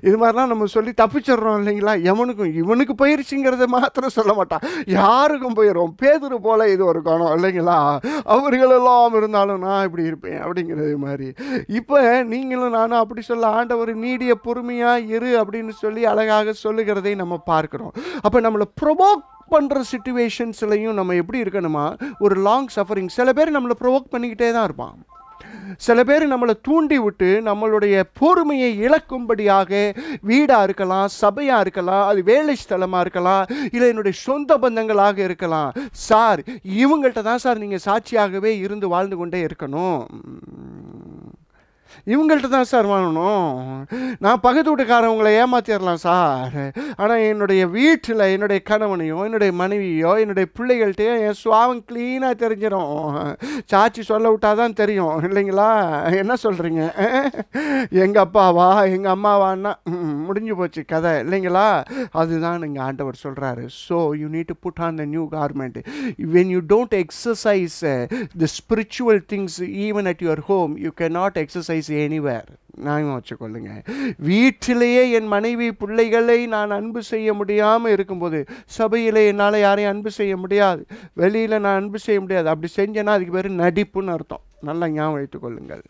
இது மாதிரிலாம் நம்ம சொல்லி தப்பிச்சிடுறோம் இல்லைங்களா எவனுக்கும் இவனுக்கு போயிடுச்சுங்கிறத மாத்திரம் சொல்ல மாட்டான் யாருக்கும் போயிடும் பேதுரு போல இது ஒரு கணம் இல்லைங்களா அவர்களெல்லாம் இருந்தாலும் நான் இப்படி இருப்பேன் அப்படிங்கிறது மாதிரி இப்போ நீங்களும் நானும் அப்படி சொல்ல ஆண்டவர் நீடிய பொறுமையாக இரு அப்படின்னு சொல்லி அழகாக சொல்லுகிறதை நம்ம பார்க்குறோம் அப்போ நம்மளை ப்ரொவோக் பண்ணுற சுச்சுவேஷன்ஸ்லையும் நம்ம எப்படி இருக்கணுமா ஒரு லாங் சஃபரிங் சில பேர் நம்மளை ப்ரொவோக் பண்ணிக்கிட்டே தான் இருப்பான் சில பேர் நம்மளை தூண்டி விட்டு நம்மளுடைய பொறுமையை இழக்கும்படியாக வீடாக இருக்கலாம் சபையாக இருக்கலாம் அது வேலை ஸ்தலமாக இருக்கலாம் இல்லை என்னுடைய சொந்த பந்தங்களாக இருக்கலாம் சார் இவங்கள்ட்ட தான் சார் நீங்கள் சாட்சியாகவே இருந்து வாழ்ந்து கொண்டே இருக்கணும் இவங்கள்ட்ட தான் சார் வாங்கணும் நான் பக்கத்து வீட்டுக்காரவங்களை ஏமாத்திடலாம் சார் ஆனால் என்னுடைய வீட்டில் என்னுடைய கணவனையோ என்னுடைய மனைவியோ என்னுடைய பிள்ளைகள்கிட்டயோ என் சுவாவம் க்ளீனாக தெரிஞ்சிடும் சாச்சி சொல்ல விட்டால் தான் தெரியும் இல்லைங்களா என்ன சொல்கிறீங்க எங்கள் அப்பாவா எங்கள் அம்மாவான்னா முடிஞ்சு போச்சு கதை இல்லைங்களா அதுதான் இங்கே ஆண்டவர் சொல்கிறாரு so you need to put on the new garment when you don't exercise the spiritual things even at your home you can not exercise is anywhere நான் வச்சுக்கொள்ளுங்க வீட்டிலேயே என் மனைவி பிள்ளைகளை நான் அன்பு செய்ய முடியாமல் இருக்கும்போது சபையில் என்னால் யாரையும் அன்பு செய்ய முடியாது வெளியில் நான் அன்பு செய்ய முடியாது அப்படி செஞ்சேன்னா அதுக்கு பேர் நடிப்புன்னு அர்த்தம் நல்லா ஞாபகம் வைத்துக்கொள்ளுங்கள்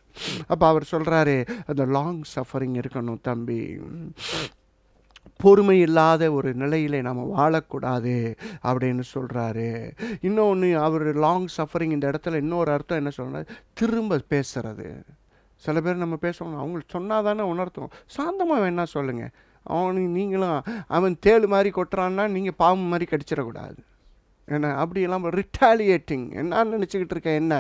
அப்போ அவர் சொல்கிறாரு அந்த லாங் சஃபரிங் இருக்கணும் தம்பி பொறுமை இல்லாத ஒரு நிலையில் நம்ம வாழக்கூடாது அப்படின்னு சொல்கிறாரு இன்னொன்று அவர் லாங் சஃபரிங் இந்த இடத்துல இன்னொரு அர்த்தம் என்ன சொல்கிறார் திரும்ப பேசுகிறது சில பேர் நம்ம பேசணும் அவங்களுக்கு சொன்னால் தானே உணர்த்தும் சாந்தமாக வேணால் சொல்லுங்கள் அவனு நீங்களும் அவன் தேள் மாதிரி கொட்டுறான்னா நீங்கள் பாம்பு மாதிரி கடிச்சிடக்கூடாது என்ன அப்படி இல்லாமல் ரிட்டாலியேட்டிங் என்ன நினச்சிக்கிட்டு இருக்கேன் என்ன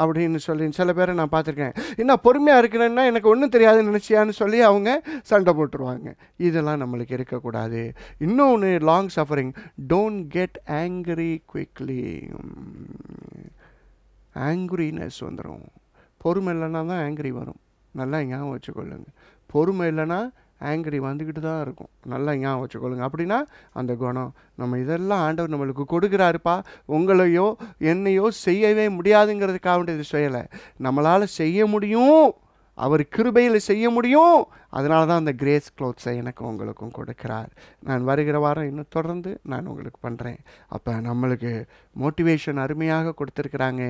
அப்படின்னு சொல்லி சில பேரை நான் பார்த்துருக்கேன் என்ன பொறுமையாக இருக்கிறேன்னா எனக்கு ஒன்றும் தெரியாதுன்னு நினச்சியான்னு சொல்லி அவங்க சண்டை போட்டுருவாங்க இதெல்லாம் நம்மளுக்கு இருக்கக்கூடாது இன்னொன்று long suffering don't get angry quickly angriness வந்துடும் பொறுமை இல்லைனா தான் ஆங்கிரி வரும் நல்லா ஞாபகம் வச்சுக்கொள்ளுங்க பொறுமை இல்லைன்னா ஆங்கிரி வந்துக்கிட்டு தான் இருக்கும் நல்லா ஞாபகம் வச்சுக்கொள்ளுங்க அப்படின்னா அந்த குணம் நம்ம இதெல்லாம் ஆண்டவர் நம்மளுக்கு கொடுக்குறாருப்பா உங்களையோ என்னையோ செய்யவே முடியாதுங்கிறதுக்காக இது செய்யலை நம்மளால் செய்ய முடியும் அவர் கிருபையில் செய்ய முடியும் அதனால தான் அந்த கிரேஸ் க்ளோத்ஸை எனக்கும் உங்களுக்கும் கொடுக்கிறார் நான் வருகிற வாரம் இன்னும் தொடர்ந்து நான் உங்களுக்கு பண்ணுறேன் அப்போ நம்மளுக்கு மோட்டிவேஷன் அருமையாக கொடுத்துருக்குறாங்க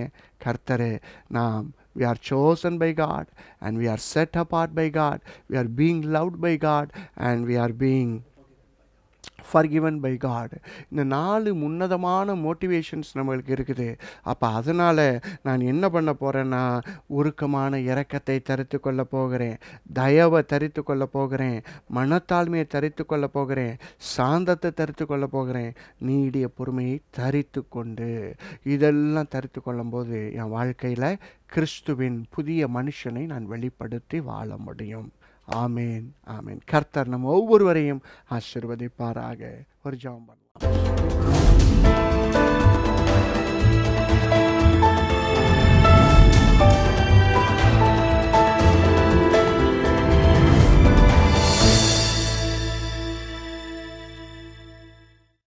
கர்த்தர் நாம் We are chosen by God and we are set apart by God. We are being loved by God and we are being forgiven by God இந்த நாலு உன்னதமான மோட்டிவேஷன்ஸ் நம்மளுக்கு இருக்குது அப்போ அதனால் நான் என்ன பண்ண போகிறேன்னா உருக்கமான இறக்கத்தை தரித்து கொள்ள போகிறேன் தயவை தரித்து கொள்ள போகிறேன் மனத்தாழ்மையை தரித்து கொள்ள போகிறேன் சாந்தத்தை தரித்து கொள்ள போகிறேன் நீடிய பொறுமையை தரித்து கொண்டு இதெல்லாம் தரித்து கொள்ளும்போது என் வாழ்க்கையில் கிறிஸ்துவின் புதிய மனுஷனை நான் வெளிப்படுத்தி வாழ முடியும் ஆமேன் ஆமேன் கர்த்தர் நம்ம ஒவ்வொருவரையும் ஆசிர்வதிப்பாராக ஒரு ஜாம்